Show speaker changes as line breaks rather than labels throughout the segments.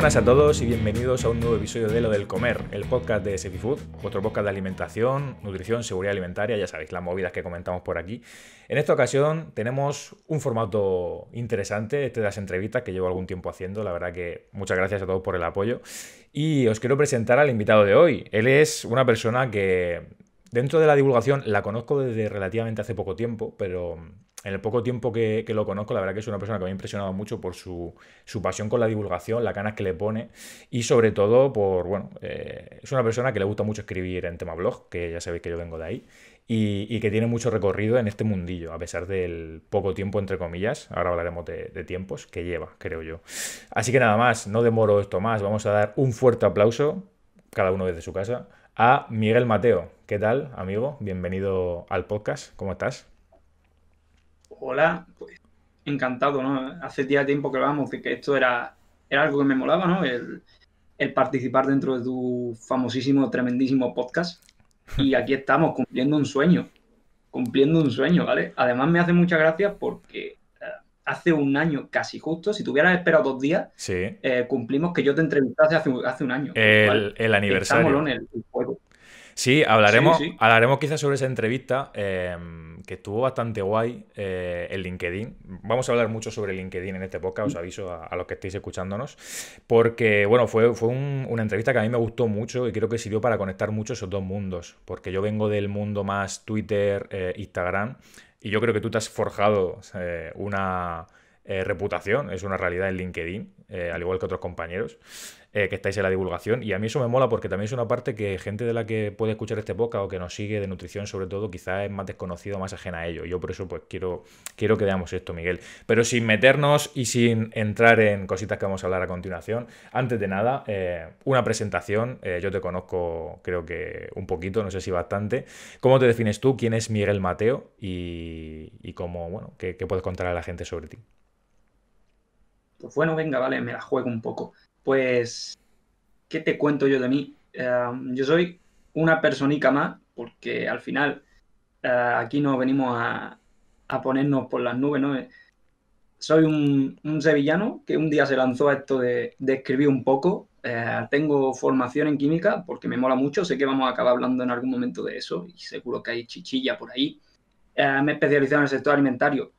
buenas a todos y bienvenidos a un nuevo episodio de Lo del Comer, el podcast de Sefi Food, otro podcast de alimentación, nutrición, seguridad alimentaria, ya sabéis las movidas que comentamos por aquí. En esta ocasión tenemos un formato interesante, este de las entrevistas que llevo algún tiempo haciendo, la verdad que muchas gracias a todos por el apoyo. Y os quiero presentar al invitado de hoy. Él es una persona que dentro de la divulgación la conozco desde relativamente hace poco tiempo, pero en el poco tiempo que, lo conozco, la verdad que es una persona que me ha impresionado mucho por su, su pasión con la divulgación, la ganas que le pone y sobre todo por, bueno, eh, es una persona que le gusta mucho escribir en tema blog, que ya sabéis que yo vengo de ahí, y, que tiene mucho recorrido en este mundillo, a pesar del poco tiempo, entre comillas, ahora hablaremos de, de tiempos, que lleva, creo yo. Así que nada más, no demoro esto más, vamos a dar un fuerte aplauso, cada uno desde su casa, a Miguel Mateo. ¿Qué tal, amigo? Bienvenido al podcast, ¿cómo estás?
hola, pues encantado, ¿no? Hace ya tiempo que hablamos de que esto era, era algo que me molaba, ¿no? El, participar dentro de tu famosísimo, tremendísimo podcast. Y aquí estamos cumpliendo un sueño, cumpliendo un sueño, ¿vale? Además me hace muchas gracias porque eh, hace un año casi justo, si tuvieras esperado dos días, eh, cumplimos que yo te entrevistase hace, un año. El, aniversario.
Sí, hablaremos, hablaremos quizás sobre esa entrevista. Em, que estuvo bastante guay eh, el LinkedIn. Vamos a hablar mucho sobre LinkedIn en este podcast, os aviso a, los que estéis escuchándonos, porque bueno, fue, fue una entrevista que a mí me gustó mucho y creo que sirvió para conectar mucho esos dos mundos, porque yo vengo del mundo más Twitter, eh, Instagram, y yo creo que tú te has forjado eh, una... reputación, es una realidad en LinkedIn eh, al igual que otros compañeros eh, que estáis en la divulgación. Y a mí eso me mola porque también es una parte que gente de la que puede escuchar este podcast o que nos sigue de nutrición, sobre todo, quizás es más desconocido, más ajena a ello. Yo por eso pues quiero, quiero que veamos esto, Miguel. Pero sin meternos y sin entrar en cositas que vamos a hablar a continuación, antes de nada, eh, una presentación. yo te conozco creo que un poquito, no sé si bastante. ¿Cómo te defines tú? ¿Quién es Miguel Mateo? Y, cómo, bueno, ¿qué, qué puedes contar a la gente sobre ti?
pues bueno, venga, vale, me la juego un poco. Pues, ¿qué te cuento yo de mí? Em, yo soy una personica más, porque al final eh, aquí no venimos a, ponernos por las nubes, ¿no? Eh, soy un, sevillano que un día se lanzó a esto de, escribir un poco. Eh, tengo formación en química porque me mola mucho. Sé que vamos a acabar hablando en algún momento de eso y seguro que hay chichilla por ahí. me he especializado en el sector alimentario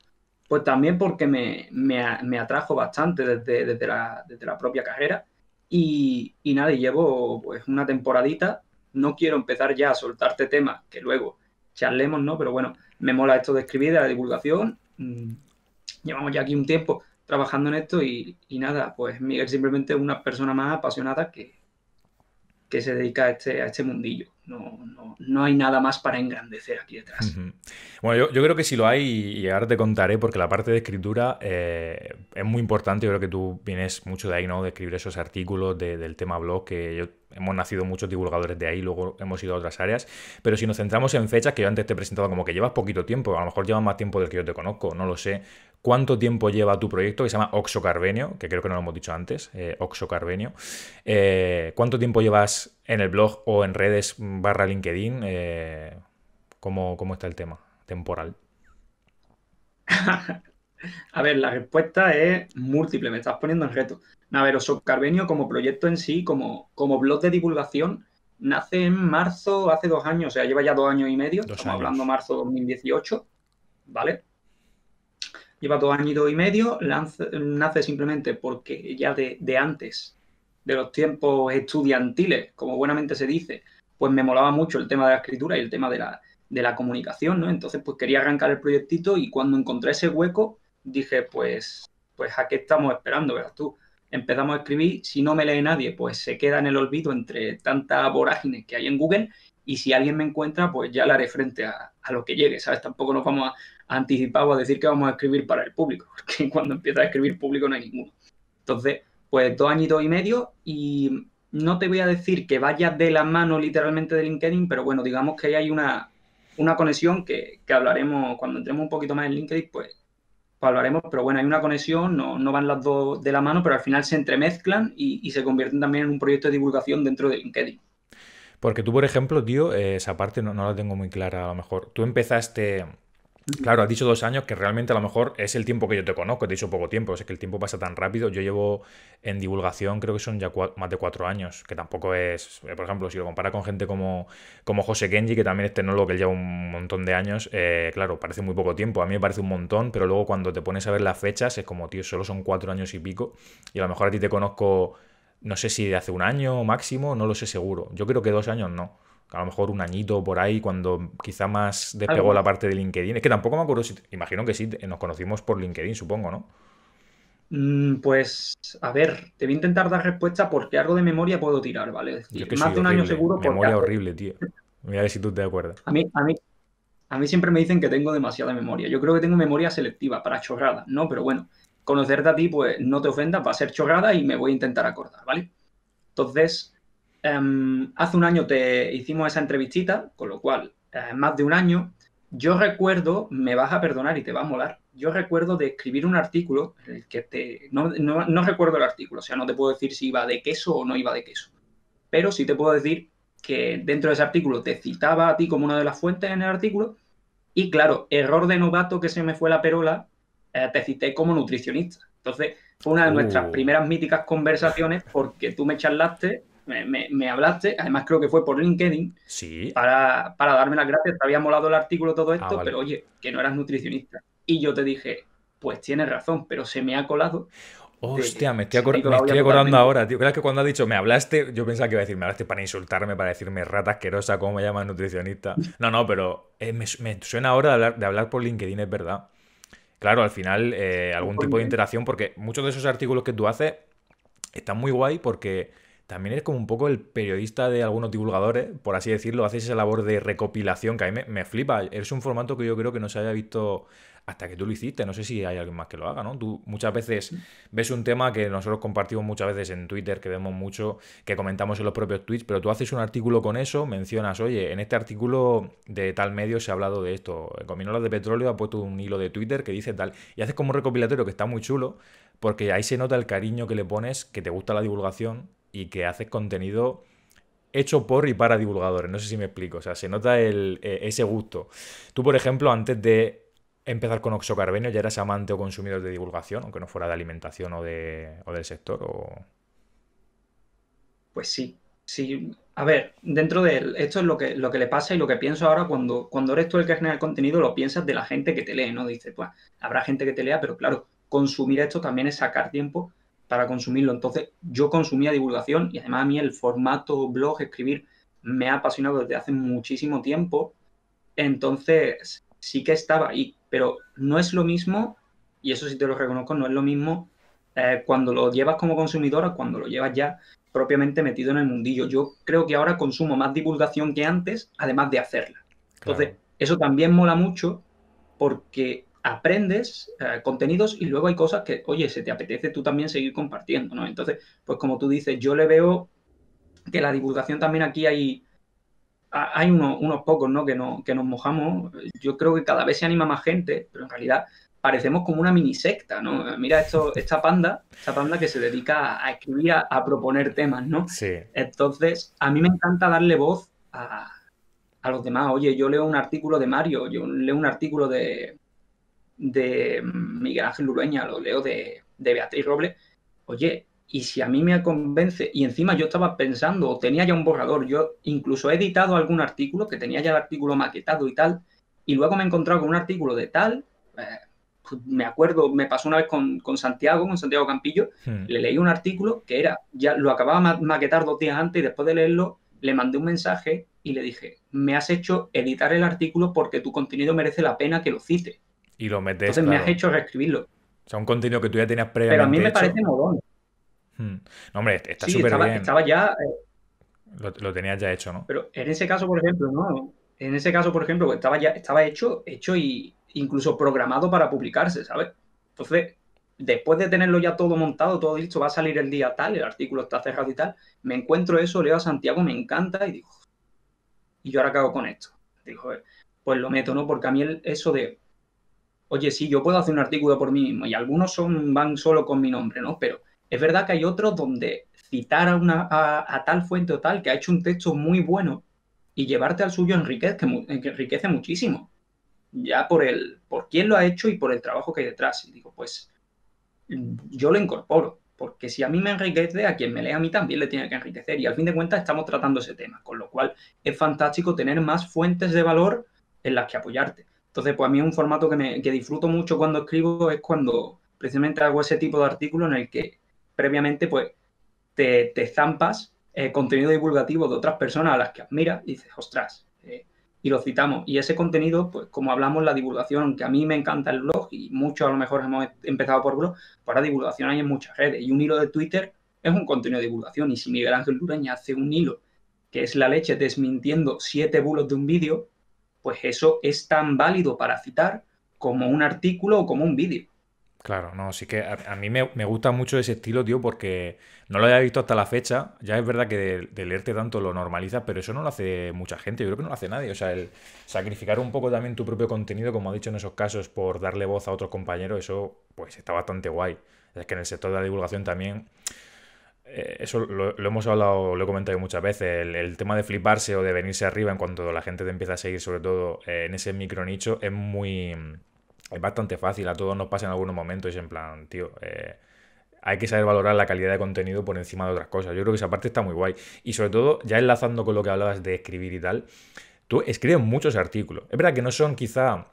pues también porque me, atrajo bastante desde, desde, la, propia carrera. Y, y nada, llevo pues una temporadita. No quiero empezar ya a soltarte temas que luego charlemos, ¿no? Pero bueno, me mola esto de escribir, de la divulgación. Mm, llevamos ya aquí un tiempo trabajando en esto y, y nada, pues Miguel simplemente una persona más apasionada que, que se dedica a este, este mundillo. No, no, hay nada más para engrandecer aquí
detrás. Bueno, yo, creo que si lo hay y ahora te contaré porque la parte de escritura eh, es muy importante. Yo creo que tú vienes mucho de ahí, ¿no? De escribir esos artículos del tema blog, que hemos nacido muchos divulgadores de ahí, luego hemos ido a otras áreas. Pero si nos centramos en fechas que yo antes te he presentado como que llevas poquito tiempo, a lo mejor llevas más tiempo del que yo te conozco, no lo sé cuánto tiempo lleva tu proyecto, que se llama Oxocarbenio, que creo que no lo hemos dicho antes, eh, Oxocarbenio. Eh, ¿Cuánto tiempo llevas en el blog o en redes barra LinkedIn? Eh, ¿cómo, está el tema temporal?
A ver, la respuesta es múltiple, me estás poniendo en reto. A ver, Oxocarbenio como proyecto en sí, como, como blog de divulgación, nace en marzo, hace dos años, o sea, lleva ya dos años y medio, estamos hablando hablando marzo 2018, ¿vale? lleva dos años y medio, nace simplemente porque ya de, antes, de los tiempos estudiantiles, como buenamente se dice, pues me molaba mucho el tema de la escritura y el tema de la, comunicación, ¿no? Entonces, pues quería arrancar el proyectito y cuando encontré ese hueco, dije, pues, pues ¿a qué estamos esperando, verás tú? Empezamos a escribir, si no me lee nadie, pues se queda en el olvido entre tantas vorágines que hay en Google y si alguien me encuentra, pues ya la haré frente a, a, lo que llegue, ¿sabes? Tampoco nos vamos a, anticipado a decir que vamos a escribir para el público, porque cuando empiezas a escribir público no hay ninguno. Entonces, pues dos añitos y medio y no te voy a decir que vayas de la mano literalmente de LinkedIn, pero bueno, digamos que hay una, conexión que, hablaremos cuando entremos un poquito más en LinkedIn, pues, pues hablaremos, pero bueno, hay una conexión, no, van las dos de la mano, pero al final se entremezclan y, se convierten también en un proyecto de divulgación dentro de LinkedIn.
Porque tú, por ejemplo, tío, eh, esa parte no la tengo muy clara a lo mejor. Tú empezaste Claro, has dicho dos años, que realmente a lo mejor es el tiempo que yo te conozco, te he dicho poco tiempo, es que el tiempo pasa tan rápido. Yo llevo en divulgación, creo que son ya más de cuatro años, que tampoco es, eh, por ejemplo, si lo compara con gente como, como José Kenji, que también es tecnólogo, que lleva un montón de años, eh, claro, parece muy poco tiempo, a mí me parece un montón, pero luego cuando te pones a ver las fechas es como, tío, solo son cuatro años y pico, y a lo mejor a ti te conozco, no sé si de hace un año máximo, no lo sé seguro, yo creo que dos años no a lo mejor un añito por ahí, cuando quizá más despegó la parte de LinkedIn. Es que tampoco me acuerdo si. Imagino que sí, nos conocimos por LinkedIn, supongo, ¿no?
Mm, pues, a ver, te voy a intentar dar respuesta porque algo de memoria puedo tirar, ¿vale? Es más de un año seguro. Memoria
horrible, tío. Mira a ver si tú te acuerdas. A
mí, a, mí, a mí siempre me dicen que tengo demasiada memoria. Yo creo que tengo memoria selectiva para chorrada, ¿no? Pero bueno, conocerte a ti, pues no te ofendas, va a ser chorrada y me voy a intentar acordar, ¿vale? Entonces, Em, hace un año te hicimos esa entrevistita, con lo cual, eh, más de un año, yo recuerdo, me vas a perdonar y te va a molar, yo recuerdo de escribir un artículo el que te... No, recuerdo el artículo, o sea, no te puedo decir si iba de queso o no iba de queso, pero sí te puedo decir que dentro de ese artículo te citaba a ti como una de las fuentes en el artículo y claro, error de novato que se me fue la perola, eh, te cité como nutricionista. Entonces, fue una de nuestras oh. primeras míticas conversaciones porque tú me charlaste me, hablaste, además creo que fue por LinkedIn, sí. para, darme las gracias, te había molado el artículo, todo ah, esto, pero oye, que no eras nutricionista. Y yo te dije, pues tienes razón, pero se me ha colado.
Hostia, me estoy, acordando ahora, tío. que cuando has dicho me hablaste, yo pensaba que iba a decir me hablaste para insultarme, para decirme rata asquerosa, ¿cómo me llamas nutricionista? No, no, pero eh, me, suena ahora de hablar, de hablar por LinkedIn, es verdad. Claro, al final, eh, algún tipo de interacción, porque muchos de esos artículos que tú haces están muy guay porque también eres como un poco el periodista de algunos divulgadores, por así decirlo, haces esa labor de recopilación que a mí me, flipa. Es un formato que yo creo que no se haya visto hasta que tú lo hiciste. No sé si hay alguien más que lo haga, ¿no? Tú muchas veces ves un tema que nosotros compartimos muchas veces en Twitter, que vemos mucho, que comentamos en los propios tweets, pero tú haces un artículo con eso, mencionas, oye, en este artículo de tal medio se ha hablado de esto. Cominolas de Petróleo ha puesto un hilo de Twitter que dice tal. Y haces como un recopilatorio que está muy chulo, porque ahí se nota el cariño que le pones, que te gusta la divulgación y que haces contenido hecho por y para divulgadores. No sé si me explico. O sea, se nota el, e, ese gusto. Tú, por ejemplo, antes de empezar con Oxocarbenio, ¿ya eras amante o consumidor de divulgación, aunque no fuera de alimentación o, de, o del sector? O... Pues sí. Sí,
a ver, dentro de esto es lo que, lo que le pasa y lo que pienso ahora cuando, cuando eres tú el que genera el contenido, lo piensas de la gente que te lee, ¿no? Dices, pues, habrá gente que te lea, pero claro, consumir esto también es sacar tiempo para consumirlo. Entonces yo consumía divulgación y además a mí el formato blog, escribir, me ha apasionado desde hace muchísimo tiempo. Entonces sí que estaba ahí, pero no es lo mismo, y eso sí te lo reconozco, no es lo mismo eh, cuando lo llevas como consumidora, cuando lo llevas ya propiamente metido en el mundillo. Yo creo que ahora consumo más divulgación que antes, además de hacerla. Entonces, eso también mola mucho porque aprendes eh, contenidos y luego hay cosas que, oye, se te apetece tú también seguir compartiendo, ¿no? Entonces, pues como tú dices, yo le veo que la divulgación también aquí hay, hay unos, pocos, ¿no? Que, ¿no? que nos mojamos. Yo creo que cada vez se anima más gente, pero en realidad parecemos como una minisecta, secta, ¿no? Eh, mira esto, esta panda, esta panda que se dedica a escribir, a, proponer temas, ¿no? Sí. Entonces, a mí me encanta darle voz a, a los demás. Oye, yo leo un artículo de Mario, yo leo un artículo de, de Miguel Ángel Lurueña, lo leo de, Beatriz Robles, oye, y si a mí me convence, y encima yo estaba pensando, o tenía ya un borrador, yo incluso he editado algún artículo, que tenía ya el artículo maquetado y tal, y luego me he encontrado con un artículo de tal, eh, pues me acuerdo, me pasó una vez con, Santiago, con Santiago Campillo, hmm. le leí un artículo que era, ya lo acababa de maquetar dos días antes y después de leerlo, le mandé un mensaje y le dije, me has hecho editar el artículo porque tu contenido merece la pena que lo cite.
Y lo metes. Entonces me has hecho reescribirlo. O sea, un contenido que tú ya tenías previamente. Pero a mí me parece modón. Hmm. No, hombre, está súper sí, estaba, estaba ya. Eh, lo, tenías ya hecho, ¿no?
Pero en ese caso, por ejemplo, no. En ese caso, por ejemplo, estaba ya estaba hecho, hecho y incluso programado para publicarse, ¿sabes? Entonces, después de tenerlo ya todo montado, todo listo, va a salir el día tal, el artículo está cerrado y tal, me encuentro eso, leo a Santiago, me encanta y digo, ¿y yo ahora cago con esto? Digo, pues lo meto, ¿no? Porque a mí el, eso de oye, sí, yo puedo hacer un artículo por mí mismo y algunos son, van solo con mi nombre, ¿no? Pero es verdad que hay otros donde citar a, una, a, tal fuente o tal que ha hecho un texto muy bueno y llevarte al suyo enriquece, enriquece muchísimo. Ya por el, por quién lo ha hecho y por el trabajo que hay detrás. Y digo, pues yo lo incorporo, porque si a mí me enriquece, a quien me lee a mí también le tiene que enriquecer. Y al fin de cuentas estamos tratando ese tema, con lo cual es fantástico tener más fuentes de valor en las que apoyarte. Entonces, pues a mí un formato que, me, que disfruto mucho cuando escribo, es cuando precisamente hago ese tipo de artículo en el que previamente pues te, te zampas eh, contenido divulgativo de otras personas a las que admiras y dices, ostras, eh", y lo citamos. Y ese contenido, pues como hablamos, la divulgación, aunque a mí me encanta el blog y muchos a lo mejor hemos empezado por blog, para pues divulgación hay en muchas redes. Y un hilo de Twitter es un contenido de divulgación. Y si Miguel Ángel Luraña hace un hilo que es la leche desmintiendo siete bulos de un vídeo, pues eso es tan válido para citar como un artículo o como un vídeo.
Claro, no, sí que a, mí me, gusta mucho ese estilo, tío, porque no lo había visto hasta la fecha. Ya es verdad que de, leerte tanto lo normaliza, pero eso no lo hace mucha gente, yo creo que no lo hace nadie. O sea, el sacrificar un poco también tu propio contenido, como ha dicho en esos casos, por darle voz a otros compañeros, eso pues está bastante guay. Es que en el sector de la divulgación también eh, eso lo, hemos hablado, lo he comentado muchas veces, el, tema de fliparse o de venirse arriba en cuanto la gente te empieza a seguir, sobre todo eh, en ese micro nicho, es muy... es bastante fácil, a todos nos pasa en algunos momentos y es en plan, tío, eh, hay que saber valorar la calidad de contenido por encima de otras cosas. Yo creo que esa parte está muy guay. Y sobre todo, ya enlazando con lo que hablabas de escribir y tal, tú escribes muchos artículos. Es verdad que no son quizá...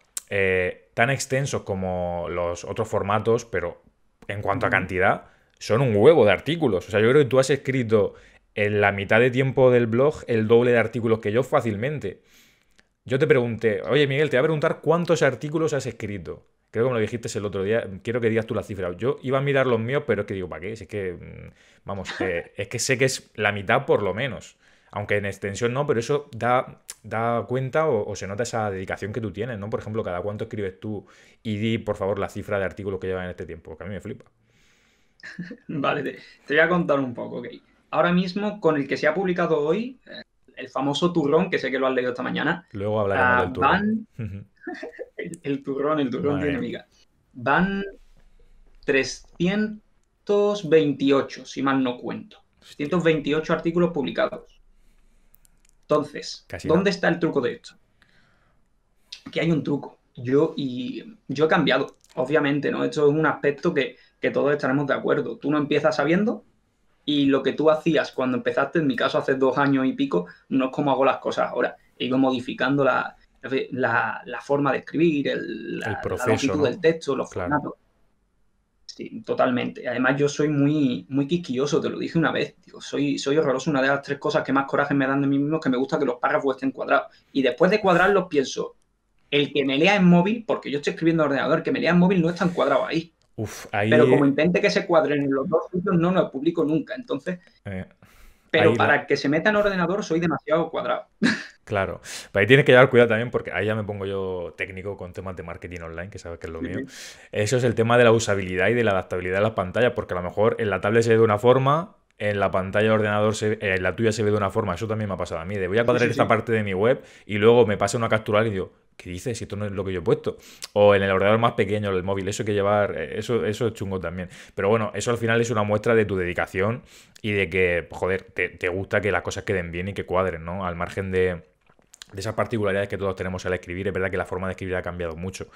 tan extensos como los otros formatos, pero en cuanto a cantidad, son un huevo de artículos. O sea, yo creo que tú has escrito en la mitad de tiempo del blog el doble de artículos que yo fácilmente. Yo te pregunté, oye Miguel, te voy a preguntar cuántos artículos has escrito. Creo que me lo dijiste el otro día. Quiero que digas tú la cifra. Yo iba a mirar los míos, pero es que digo, ¿para qué? es que, mm, vamos, es que sé que es la mitad por lo menos. Aunque en extensión no, pero eso da, da cuenta o, se nota esa dedicación que tú tienes, ¿no? Por ejemplo, cada cuánto escribes tú y di, por favor, la cifra de artículos que llevas en este tiempo, que a mí me flipa.
Vale, te, voy a contar un poco, Ahora mismo, con el que se ha publicado hoy, eh, el famoso turrón, que sé que lo has leído esta mañana.
Luego hablaremos ah, del turrón.
el, turrón, el turrón amiga. Van 328, si mal no cuento. 328 artículos publicados. Entonces, ¿dónde está el truco de esto? Que hay un truco. Yo y yo he cambiado, obviamente, ¿no? Esto es un aspecto que que todos estaremos de acuerdo. Tú no empiezas sabiendo y lo que tú hacías cuando empezaste, en mi caso hace dos años y pico, no es como hago las cosas ahora. He modificando la, la, forma de escribir, el, la, el proceso, longitud del texto, los Sí, totalmente. Además, yo soy muy, muy quisquilloso, te lo dije una vez. soy, soy horroroso. Una de las tres cosas que más coraje me dan de mí mismo es que me gusta que los párrafos estén cuadrados. Y después de cuadrarlos, pienso, el que me lea en móvil, porque yo estoy escribiendo en ordenador, el que me lea en móvil no está encuadrado ahí. Pero como intente que se cuadren los dos sitios, no lo publico nunca. Entonces,
eh, pero para
que se meta en ordenador soy demasiado cuadrado.
Claro, ahí tienes que llevar cuidado también porque ahí ya me pongo yo técnico con temas de marketing online, que sabes que es lo mío. Eso es el tema de la usabilidad y de la adaptabilidad de las pantallas, porque a lo mejor en la tablet se ve de una forma, en la pantalla de ordenador, eh, en la tuya se ve de una forma. Eso también me ha pasado a mí, de voy a cuadrar esta parte de mi web y luego me pasa una captural y digo, ¿qué dices? Si esto no es lo que yo he puesto. O en el ordenador más pequeño, el móvil, eso hay que llevar, eh, eso, eso es chungo también. Pero bueno, eso al final es una muestra de tu dedicación y de que, joder, te, gusta que las cosas queden bien y que cuadren, ¿no? Al margen de esas particularidades que todos tenemos al escribir, es verdad que la forma de escribir ha cambiado mucho.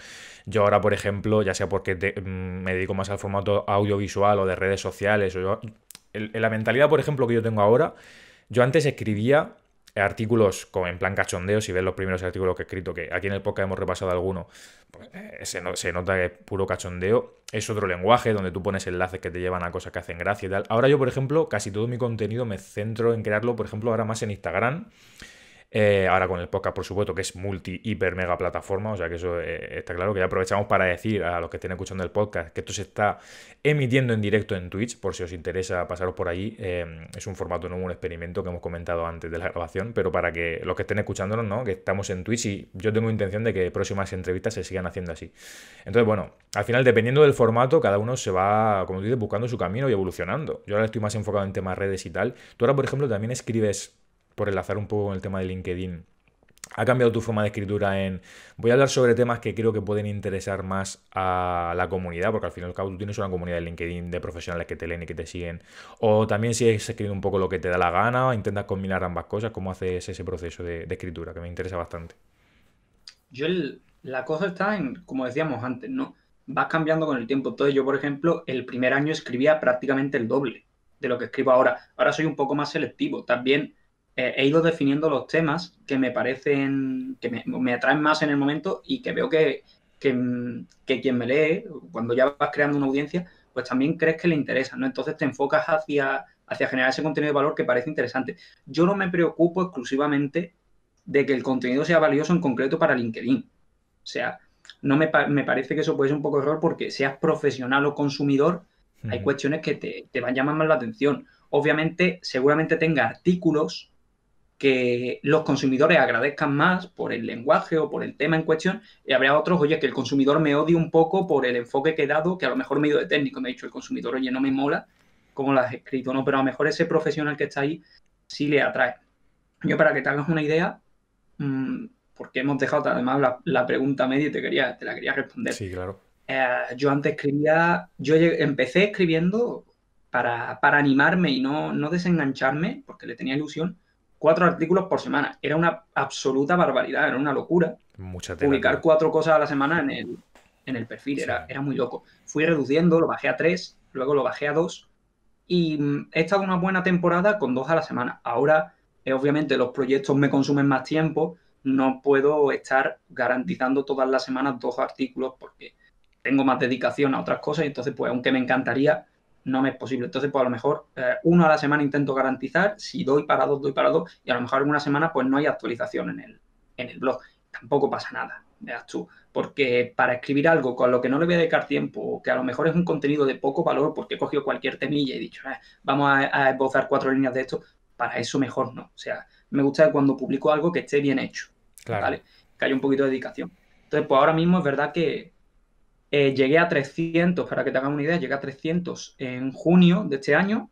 Yo ahora, por ejemplo, ya sea porque mm, me dedico más al formato audiovisual o de redes sociales, o la mentalidad, por ejemplo, que yo tengo ahora, yo antes escribía artículos en plan cachondeo, si ves los primeros artículos que he escrito, que aquí en el podcast hemos repasado alguno, pues, eh, se, se, nota que es puro cachondeo. Es otro lenguaje donde tú pones enlaces que te llevan a cosas que hacen gracia y tal. Ahora yo, por ejemplo, casi todo mi contenido me centro en crearlo, por ejemplo, ahora más en Instagram. Eh, ahora con el podcast, por supuesto, que es multi, hiper, mega plataforma, o sea que eso eh, está claro, que ya aprovechamos para decir a los que estén escuchando el podcast que esto se está emitiendo en directo en Twitch, por si os interesa pasaros por ahí eh, es un formato nuevo, un experimento que hemos comentado antes de la grabación, pero para que los que estén escuchándonos, ¿no? Que estamos en Twitch y yo tengo intención de que próximas entrevistas se sigan haciendo así. Entonces, bueno, al final, dependiendo del formato, cada uno se va, como tú dices, buscando su camino y evolucionando. Yo ahora estoy más enfocado en temas redes y tal. Tú ahora, por ejemplo, también escribes por enlazar un poco con el tema de LinkedIn, ha cambiado tu forma de escritura en... Voy a hablar sobre temas que creo que pueden interesar más a la comunidad, porque al fin y al cabo tú tienes una comunidad de LinkedIn de profesionales que te leen y que te siguen. O también si es escrito un poco lo que te da la gana, o intentas combinar ambas cosas, ¿cómo haces ese proceso de, escritura? Que me interesa bastante.
Yo la cosa está en, como decíamos antes, ¿no? Vas cambiando con el tiempo. Entonces yo, por ejemplo, el primer año escribía prácticamente el doble de lo que escribo ahora. Ahora soy un poco más selectivo. También eh, he ido definiendo los temas que me parecen, que me, atraen más en el momento y que veo mm, que, quien me lee, cuando ya vas creando una audiencia, pues también crees que le interesa, ¿no? Entonces te enfocas hacia, hacia generar ese contenido de valor que parece interesante. Yo no me preocupo exclusivamente de que el contenido sea valioso en concreto para LinkedIn. O sea, no me, parece que eso puede ser un poco error porque seas profesional o consumidor, hay cuestiones que te, te van a llamar más la atención. Obviamente, seguramente tenga artículos que los consumidores agradezcan más por el lenguaje o por el tema en cuestión, y habrá otros, oye, que el consumidor me odie un poco por el enfoque que he dado, que a lo mejor me he ido de técnico, me ha dicho el consumidor, oye, no me mola como lo has escrito, ¿no? Pero a lo mejor ese profesional que está ahí sí le atrae. Yo, para que te hagas una idea, mm, porque hemos dejado además la, pregunta media y te, quería, te la quería responder. Sí, claro. Eh, yo antes escribía, yo empecé escribiendo para, para animarme y no, no desengancharme, porque le tenía ilusión, cuatro artículos por semana. Era una absoluta barbaridad, era una locura.
Mucha Publicar
cuatro cosas a la semana en el, en el perfil, era, era muy loco. Fui reduciendo, lo bajé a tres, luego lo bajé a dos. Y mm, he estado una buena temporada con dos a la semana. Ahora, eh, obviamente, los proyectos me consumen más tiempo. No puedo estar garantizando todas las semanas dos artículos porque tengo más dedicación a otras cosas. Y entonces, pues, aunque me encantaría, no me es posible. Entonces, pues a lo mejor eh, uno a la semana intento garantizar, si doy para dos, doy para dos, y a lo mejor en una semana pues no hay actualización en el, en el blog. Tampoco pasa nada, veas tú, porque para escribir algo con lo que no le voy a dedicar tiempo, que a lo mejor es un contenido de poco valor, porque he cogido cualquier temilla y he dicho, eh, vamos a, esbozar cuatro líneas de esto, para eso mejor no. O sea, me gusta cuando publico algo que esté bien hecho, claro. que haya un poquito de dedicación. Entonces, pues ahora mismo es verdad que, eh, llegué a 300, para que te hagan una idea, llegué a 300 en junio de este año,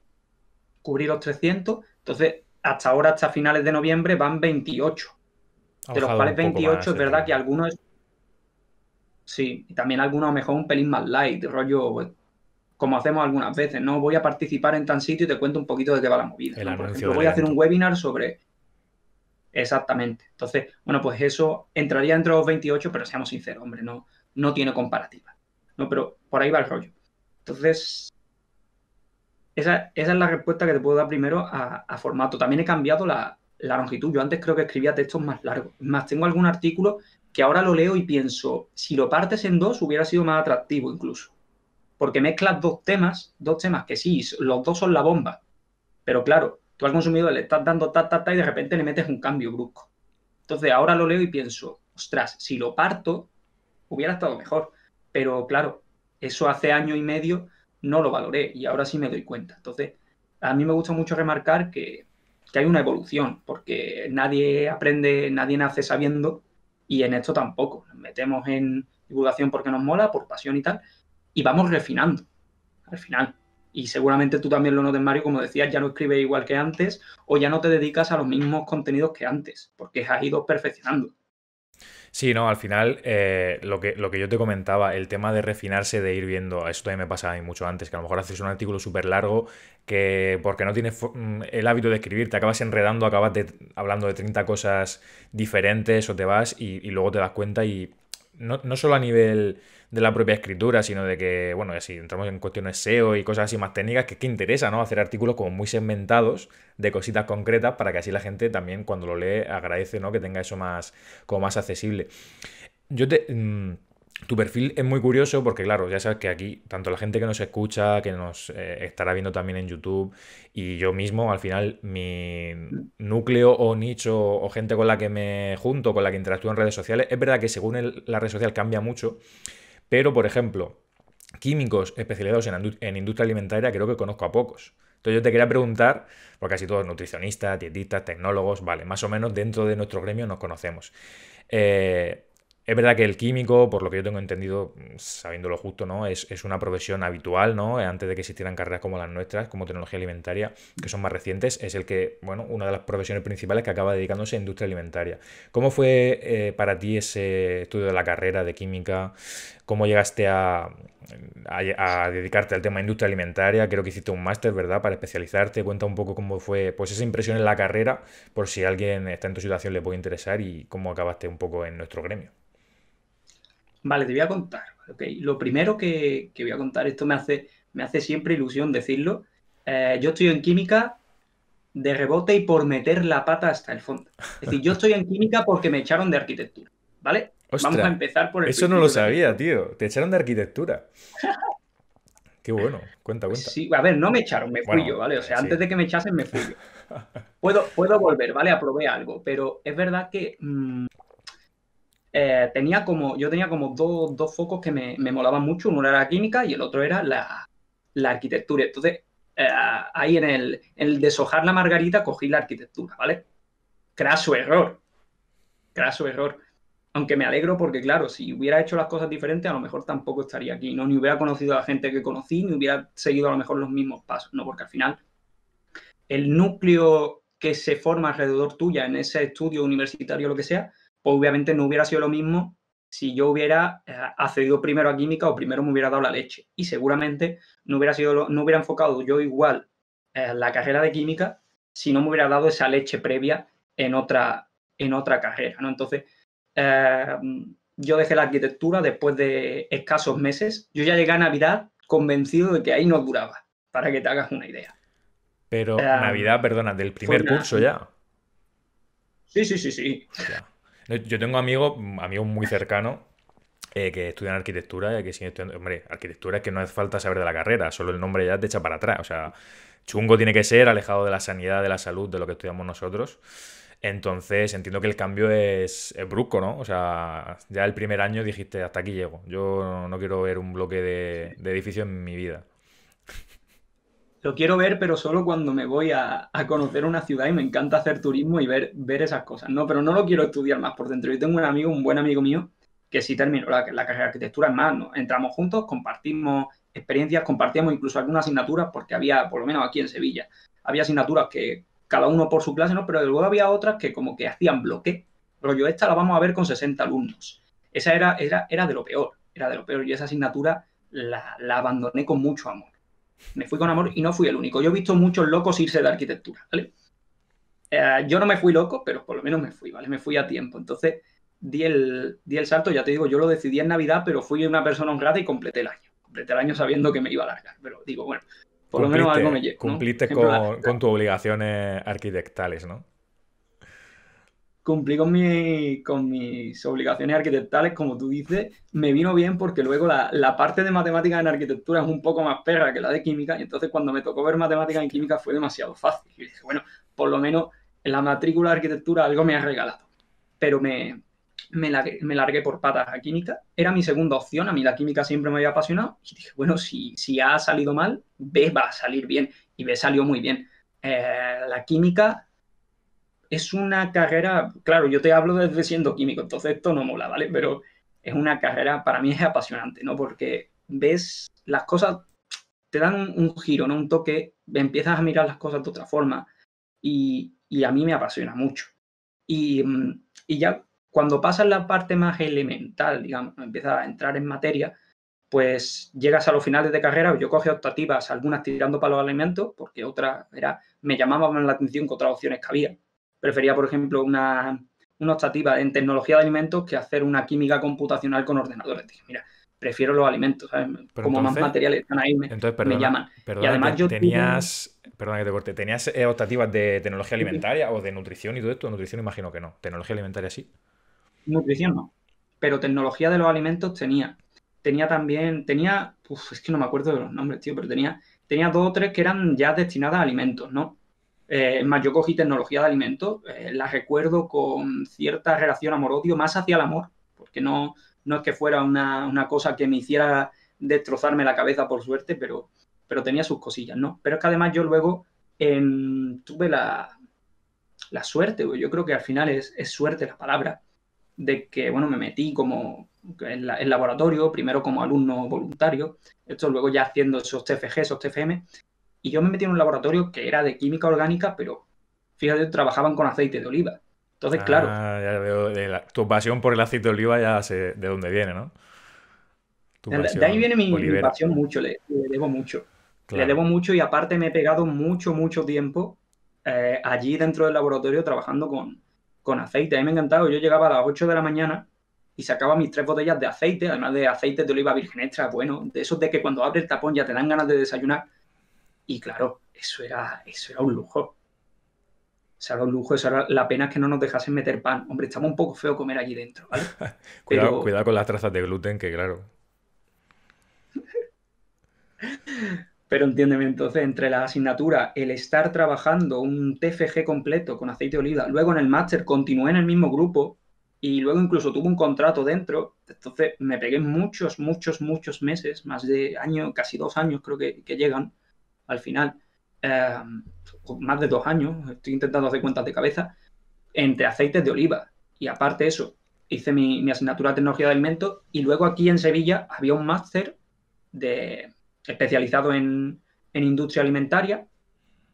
cubrí los 300, entonces hasta ahora, hasta finales de noviembre, van 28. de los cuales 28 es eh, verdad que algunos... Sí, también algunos mejor un pelín más light, rollo, pues, como hacemos algunas veces, no voy a participar en tan sitio y te cuento un poquito de qué va la movida. Por ejemplo, voy a hacer un webinar sobre... Exactamente. Entonces, bueno, pues eso entraría dentro de los 28, pero seamos sinceros, hombre, no, no tiene comparativa pero por ahí va el rollo. Entonces, esa, es la respuesta que te puedo dar primero a, formato. También he cambiado la, la, longitud. Yo antes creo que escribía textos más largos. Más, tengo algún artículo que ahora lo leo y pienso, si lo partes en dos hubiera sido más atractivo incluso. Porque mezclas dos temas, dos temas que sí, los dos son la bomba. Pero claro, tú has consumido, le estás dando ta, ta, ta y de repente le metes un cambio brusco. Entonces ahora lo leo y pienso, ostras, si lo parto, hubiera estado mejor. Pero claro, eso hace año y medio no lo valoré y ahora sí me doy cuenta. Entonces, a mí me gusta mucho remarcar que, hay una evolución, porque nadie aprende, nadie nace sabiendo y en esto tampoco. Nos metemos en divulgación porque nos mola, por pasión y tal, y vamos refinando al final. Y seguramente tú también lo notas, Mario, como decías, ya no escribes igual que antes o ya no te dedicas a los mismos contenidos que antes, porque has ido perfeccionando.
Sí, no, al final eh, lo, que, lo que yo te comentaba, el tema de refinarse, de ir viendo, esto también me pasa a mí mucho antes, que a lo mejor haces un artículo súper largo que porque no tienes mm, el hábito de escribir, te acabas enredando, acabas de, hablando de 30 cosas diferentes o te vas y, y luego te das cuenta y no, solo a nivel de la propia escritura, sino de que, bueno, si entramos en cuestiones SEO y cosas así más técnicas, que, que interesa, ¿no? Hacer artículos como muy segmentados de cositas concretas para que así la gente también cuando lo lee agradece, ¿no? Que tenga eso más, como más accesible. Yo te... Mm, tu perfil es muy curioso porque, claro, ya sabes que aquí, tanto la gente que nos escucha, que nos eh, estará viendo también en YouTube, y yo mismo, al final, mi núcleo o nicho o gente con la que me junto, con la que interactúo en redes sociales, es verdad que según la red social cambia mucho, pero, por ejemplo, químicos especializados en, industria alimentaria creo que conozco a pocos. Entonces yo te quería preguntar, porque casi todos nutricionistas, dietistas, tecnólogos, vale, más o menos dentro de nuestro gremio nos conocemos. Eh, es verdad que el químico, por lo que yo tengo entendido, mm, sabiéndolo justo, ¿no? Es, una profesión habitual, eh, Antes de que existieran carreras como las nuestras, como tecnología alimentaria, que son más recientes, es el que, bueno, una de las profesiones principales que acaba dedicándose a industria alimentaria. ¿Cómo fue eh, para ti ese estudio de la carrera de química? ¿Cómo llegaste a, dedicarte al tema de industria alimentaria? Creo que hiciste un máster, ¿verdad? Para especializarte. Cuenta un poco cómo fue pues esa impresión en la carrera, por si alguien está en tu situación le puede interesar y cómo acabaste un poco en nuestro gremio.
Vale, te voy a contar. Lo primero que, voy a contar, esto me hace, me hace siempre ilusión decirlo. Eh, yo estoy en química de rebote y por meter la pata hasta el fondo. Es decir, yo estoy en química porque me echaron de arquitectura, ¿vale? Vamos a empezar por el... Eso no lo
sabía, tío. Te echaron de arquitectura. Qué bueno, cuenta, cuenta. Sí, a ver, no
me echaron, me fui yo, ¿vale? O sea, antes de que me echasen, me fui yo. Puedo, puedo volver, ¿vale? Aprobé algo, pero es verdad que mm, eh, tenía como, yo tenía como dos, focos que me, molaban mucho, uno era la química y el otro era la, arquitectura. Entonces, eh, ahí en el, en el deshojar la margarita cogí la arquitectura, ¿vale? Craso error, craso error. Aunque me alegro porque, claro, si hubiera hecho las cosas diferentes, a lo mejor tampoco estaría aquí, ¿no? Ni hubiera conocido a la gente que conocí, ni hubiera seguido a lo mejor los mismos pasos, ¿no? Porque al final, el núcleo que se forma alrededor tuya en ese estudio universitario o lo que sea, obviamente no hubiera sido lo mismo si yo hubiera eh, accedido primero a química o primero me hubiera dado la leche. Y seguramente no hubiera, sido, no hubiera enfocado yo igual eh, la carrera de química si no me hubiera dado esa leche previa en otra, en otra carrera. ¿no? Entonces, eh, yo dejé la arquitectura después de escasos meses. Yo ya llegué a Navidad convencido de que ahí no duraba, para que te hagas una idea.
Pero Navidad, perdona, del primer curso ya. Sí, sí, sí, sí. Yo tengo amigos, amigos muy cercanos eh, que estudian arquitectura y que siguen estudiando. Hombre, arquitectura es que no hace falta saber de la carrera, solo el nombre ya te echa para atrás. O sea, chungo tiene que ser, alejado de la sanidad, de la salud, de lo que estudiamos nosotros. Entonces entiendo que el cambio es, brusco, ¿no? O sea, ya el primer año dijiste, hasta aquí llego. Yo no quiero ver un bloque de, de edificio en mi vida lo quiero ver, pero solo cuando me voy a,
conocer una ciudad y me encanta hacer turismo y ver, ver esas cosas, ¿no? Pero no lo quiero estudiar más por dentro. Yo tengo un amigo, un buen amigo mío, que sí terminó la, la carrera de arquitectura, es más, entramos juntos, compartimos experiencias, compartíamos incluso algunas asignaturas, porque había, por lo menos aquí en Sevilla, había asignaturas que cada uno por su clase, ¿no? Pero luego había otras que como que hacían bloque. yo esta la vamos a ver con 60 alumnos. Esa era, era, era de lo peor, era de lo peor. Y esa asignatura la abandoné con mucho amor me fui con amor y no fui el único. Yo he visto muchos locos irse de arquitectura, ¿vale? Eh, yo no me fui loco, pero por lo menos me fui, ¿vale? Me fui a tiempo. Entonces, di el, di el salto, ya te digo, yo lo decidí en Navidad, pero fui una persona honrada y completé el año. Completé el año sabiendo que me iba a largar, pero digo, bueno, por lo menos algo me llevo. Cumpliste con,
con tus obligaciones arquitectales, ¿no?
cumplí con, mi, con mis obligaciones arquitectales, como tú dices, me vino bien porque luego la, la, parte de matemáticas en arquitectura es un poco más perra que la de química, y entonces cuando me tocó ver matemáticas en química fue demasiado fácil. Y dije, bueno, por lo menos en la matrícula de arquitectura algo me ha regalado. Pero me, me, largué, me por patas a química, era mi segunda opción, a mí la química siempre me había apasionado, y dije, bueno, si, si ha salido mal, B va a salir bien, y B salió muy bien. Eh, la química es una carrera, claro, yo te hablo desde siendo químico, entonces esto no mola, ¿vale? Pero es una carrera, para mí es apasionante, ¿no? Porque ves las cosas, te dan un, giro, ¿no? Un toque, empiezas a mirar las cosas de otra forma y, y a mí me apasiona mucho. Y, mm, y ya cuando pasas la parte más elemental, digamos, empiezas a entrar en materia, pues llegas a los finales de carrera, yo cogí optativas, algunas tirando para los alimentos, porque otras era, me llamaban la atención que otras opciones que había prefería, por ejemplo, una, una optativa en tecnología de alimentos que hacer una química computacional con ordenadores. Dije, mira, prefiero los alimentos, ¿sabes? como más materiales están
ahí, me, llaman. y además yo tenías, perdona que te corte, ¿tenías eh, optativas de tecnología alimentaria o de nutrición y todo esto? Nutrición imagino que no, tecnología alimentaria sí. Nutrición no, pero tecnología de los alimentos tenía. Tenía también, tenía, uf, es que no
me acuerdo de los nombres, tío, pero tenía, tenía dos o tres que eran ya destinadas a alimentos, ¿no? Eh, es más yo cogí tecnología de alimentos, eh, la recuerdo con cierta relación amor-odio, más hacia el amor, porque no, no es que fuera una, una, cosa que me hiciera destrozarme la cabeza por suerte, pero, pero tenía sus cosillas, ¿no? Pero es que además yo luego tuve la, la suerte, yo creo que al final es, es, suerte la palabra, de que, bueno, me metí como en el laboratorio, primero como alumno voluntario, esto luego ya haciendo esos TFG, esos TFM, y yo me metí en un laboratorio que era de química orgánica, pero fíjate, trabajaban con aceite de oliva. Entonces, claro.
Ah, tu pasión por el aceite de oliva ya sé de dónde viene, ¿no? de ahí viene mi, pasión
mucho, le, debo mucho. Le debo mucho y aparte me he pegado mucho, mucho tiempo eh, allí dentro del laboratorio trabajando con, con aceite. A mí me ha encantado. Yo llegaba a las 8 de la mañana y sacaba mis tres botellas de aceite, además de aceite de oliva virgen extra, bueno, de esos de que cuando abres el tapón ya te dan ganas de desayunar. Y claro, eso era, eso era un lujo. era un lujo, eso era la pena es que no nos dejasen meter pan. Hombre, estaba un poco feo comer allí dentro, cuidado,
con las trazas de gluten, que claro.
Pero entiéndeme, entonces, entre la asignatura, el estar trabajando un TFG completo con aceite de oliva, luego en el máster continué en el mismo grupo y luego incluso tuve un contrato dentro, entonces me pegué muchos, muchos, muchos meses, más de año, casi dos años creo que llegan, al final, eh, más de dos años, estoy intentando hacer cuentas de cabeza, entre aceites de oliva. Y aparte eso, hice mi, asignatura de tecnología de alimentos y luego aquí en Sevilla había un máster de, especializado en, industria alimentaria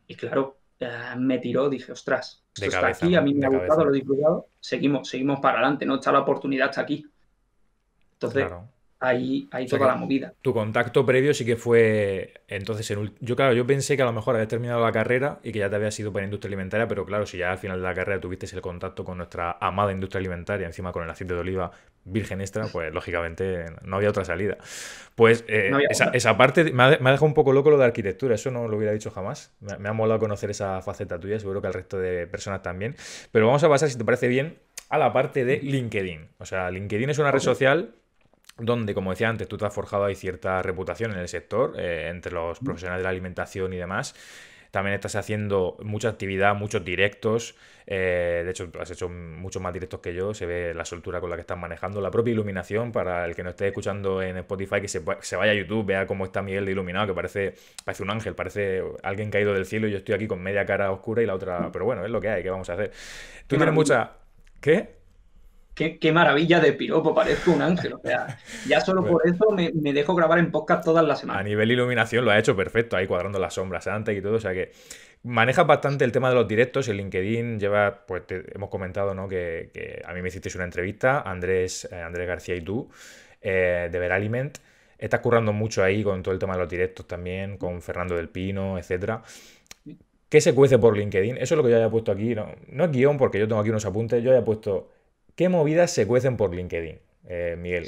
y claro, eh, me tiró, dije, ostras, está aquí, a mí me ha gustado, lo he disfrutado, seguimos, seguimos para adelante, ¿no? Está la oportunidad, está aquí. Entonces, ahí, toda la movida.
Tu contacto previo sí que fue entonces en, yo claro, yo pensé que a lo mejor habías terminado la carrera y que ya te había ido para industria alimentaria, pero claro, si ya al final de la carrera tuviste el contacto con nuestra amada industria alimentaria, encima con el aceite de oliva virgen extra, pues lógicamente no había otra salida. Pues eh, esa, parte me ha, dejado un poco loco lo de arquitectura, eso no lo hubiera dicho jamás. Me, me ha molado conocer esa faceta tuya, seguro que al resto de personas también. Pero vamos a pasar, si te parece bien, a la parte de LinkedIn. O sea, LinkedIn es una red social donde, como decía antes, tú te has forjado ahí cierta reputación en el sector, eh, entre los profesionales de la alimentación y demás. También estás haciendo mucha actividad, muchos directos. Eh, de hecho, has hecho muchos más directos que yo. Se ve la soltura con la que estás manejando, la propia iluminación. Para el que no esté escuchando en Spotify, que se, vaya a YouTube, vea cómo está Miguel iluminado, que parece, parece un ángel, parece alguien caído del cielo. Y yo estoy aquí con media cara oscura y la otra. Pero bueno, es lo que hay, que vamos a hacer? Tú tienes mucha. ¿Qué? Qué, maravilla de piropo, parezco un ángel. O sea, ya solo por eso me, dejo grabar en podcast todas las semanas. A nivel iluminación lo ha hecho perfecto, ahí cuadrando las sombras antes y todo. O sea que manejas bastante el tema de los directos. El LinkedIn lleva, pues hemos comentado, ¿no? Que, a mí me hicisteis una entrevista, Andrés, eh, Andrés García y tú, eh, de Veraliment. Estás currando mucho ahí con todo el tema de los directos también, con Fernando del Pino, etcétera. ¿Qué se cuece por LinkedIn? Eso es lo que yo haya puesto aquí. No, es guión, porque yo tengo aquí unos apuntes. Yo he puesto ¿Qué movidas se cuecen por LinkedIn, eh, Miguel?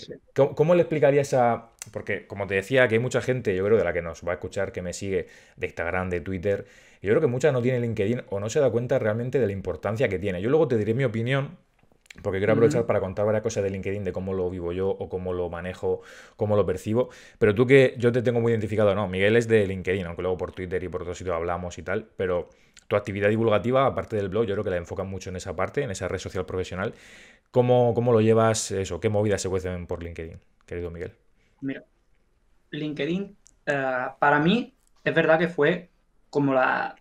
¿Cómo, le explicarías a...? Porque, como te decía, que hay mucha gente, yo creo, de la que nos va a escuchar, que me sigue de Instagram, de Twitter. Y yo creo que mucha no tiene LinkedIn o no se da cuenta realmente de la importancia que tiene. Yo luego te diré mi opinión, porque quiero aprovechar para contar varias cosas de LinkedIn, de cómo lo vivo yo o cómo lo manejo, cómo lo percibo. Pero tú que yo te tengo muy identificado, no, Miguel es de LinkedIn, aunque luego por Twitter y por otros sitios hablamos y tal, pero tu actividad divulgativa, aparte del blog, yo creo que la enfocan mucho en esa parte, en esa red social profesional. ¿Cómo, cómo lo llevas eso? ¿Qué movidas se cuecen por LinkedIn, querido Miguel?
Mira, LinkedIn eh, para mí es verdad que fue como la,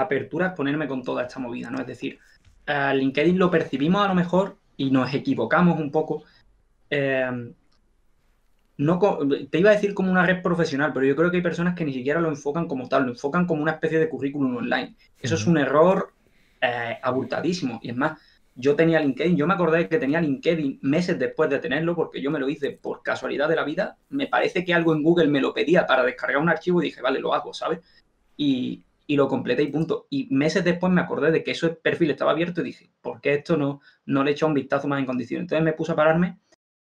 apertura a exponerme con toda esta movida, ¿no? Es decir, eh, LinkedIn lo percibimos a lo mejor y nos equivocamos un poco. Eh, no te iba a decir como una red profesional, pero yo creo que hay personas que ni siquiera lo enfocan como tal, lo enfocan como una especie de currículum online. Eso es un error eh, abultadísimo. Y es más, yo tenía LinkedIn, yo me acordé que tenía LinkedIn meses después de tenerlo porque yo me lo hice por casualidad de la vida. Me parece que algo en Google me lo pedía para descargar un archivo y dije, vale, lo hago, ¿sabes? Y, lo completé y punto. Y meses después me acordé de que ese perfil estaba abierto y dije, ¿por qué esto no, no le he echado un vistazo más en condiciones? Entonces me puse a pararme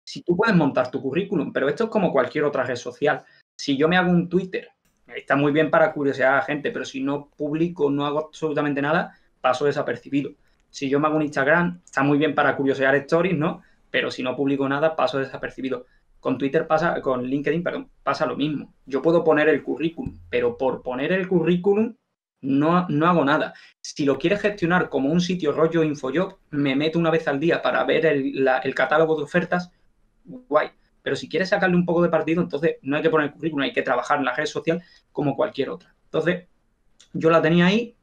si tú puedes montar tu currículum, pero esto es como cualquier otra red social. Si yo me hago un Twitter, está muy bien para curiosear a la gente, pero si no publico, no hago absolutamente nada, paso desapercibido. Si yo me hago un Instagram, está muy bien para curiosear stories, ¿no? Pero si no publico nada, paso desapercibido. Con Twitter pasa, con LinkedIn, perdón, pasa lo mismo. Yo puedo poner el currículum, pero por poner el currículum no, no, hago nada. Si lo quieres gestionar como un sitio rollo InfoJob, me meto una vez al día para ver el, el catálogo de ofertas, guay. Pero si quieres sacarle un poco de partido, entonces no hay que poner currículum, hay que trabajar en la red social como cualquier otra. Entonces, yo la tenía ahí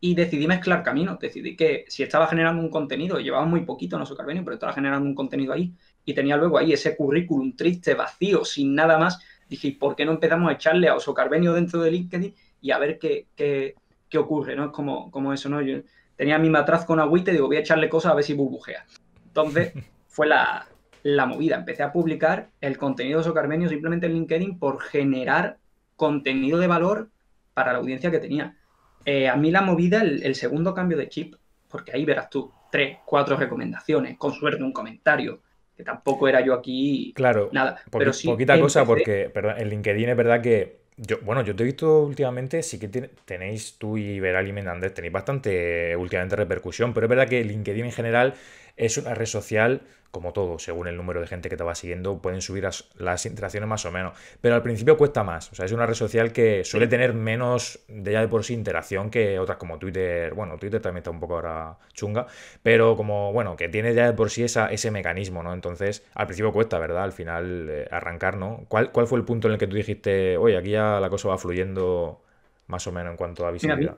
y decidí mezclar caminos. Decidí que si estaba generando un contenido, llevaba muy poquito, en Oso pero estaba generando un contenido ahí y tenía luego ahí ese currículum triste, vacío, sin nada más. Dije, ¿por qué no empezamos a echarle a Oso dentro de LinkedIn y a ver qué, ocurre? ¿no? Es como, como eso, ¿no? Yo tenía mi matraz con agüita y digo, voy a echarle cosas a ver si burbujea. Entonces, fue la, la movida. Empecé a publicar el contenido de Socarmenio simplemente en LinkedIn por generar contenido de valor para la audiencia que tenía. Eh, a mí la movida, el, segundo cambio de chip, porque ahí verás tú tres, cuatro recomendaciones, con suerte un comentario,
que tampoco era yo aquí claro, nada. poquita cosa, porque perdón, en LinkedIn es verdad que yo, bueno, yo te he visto últimamente, sí que tenéis tú y Veral y tenéis bastante últimamente repercusión, pero es verdad que LinkedIn en general es una red social, como todo, según el número de gente que te va siguiendo, pueden subir las, interacciones más o menos. Pero al principio cuesta más. O sea, es una red social que suele tener menos de ya de por sí interacción que otras como Twitter. Bueno, Twitter también está un poco ahora chunga, pero como, bueno, que tiene ya de por sí ese mecanismo, ¿no? Entonces, al principio cuesta, ¿verdad? Al final eh, arrancar, ¿no? ¿Cuál, ¿Cuál fue el punto en el que tú dijiste, oye, aquí ya la cosa va fluyendo más o menos en cuanto a visibilidad?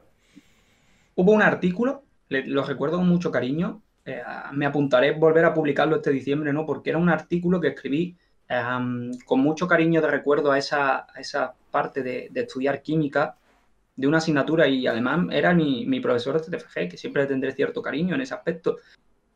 hubo un
artículo, lo recuerdo con mucho cariño, eh, me apuntaré volver a publicarlo este diciembre, ¿no? Porque era un artículo que escribí em, con mucho cariño de recuerdo a esa, esa parte de, estudiar química de una asignatura y además era mi, mi profesor de TFG, que siempre tendré cierto cariño en ese aspecto.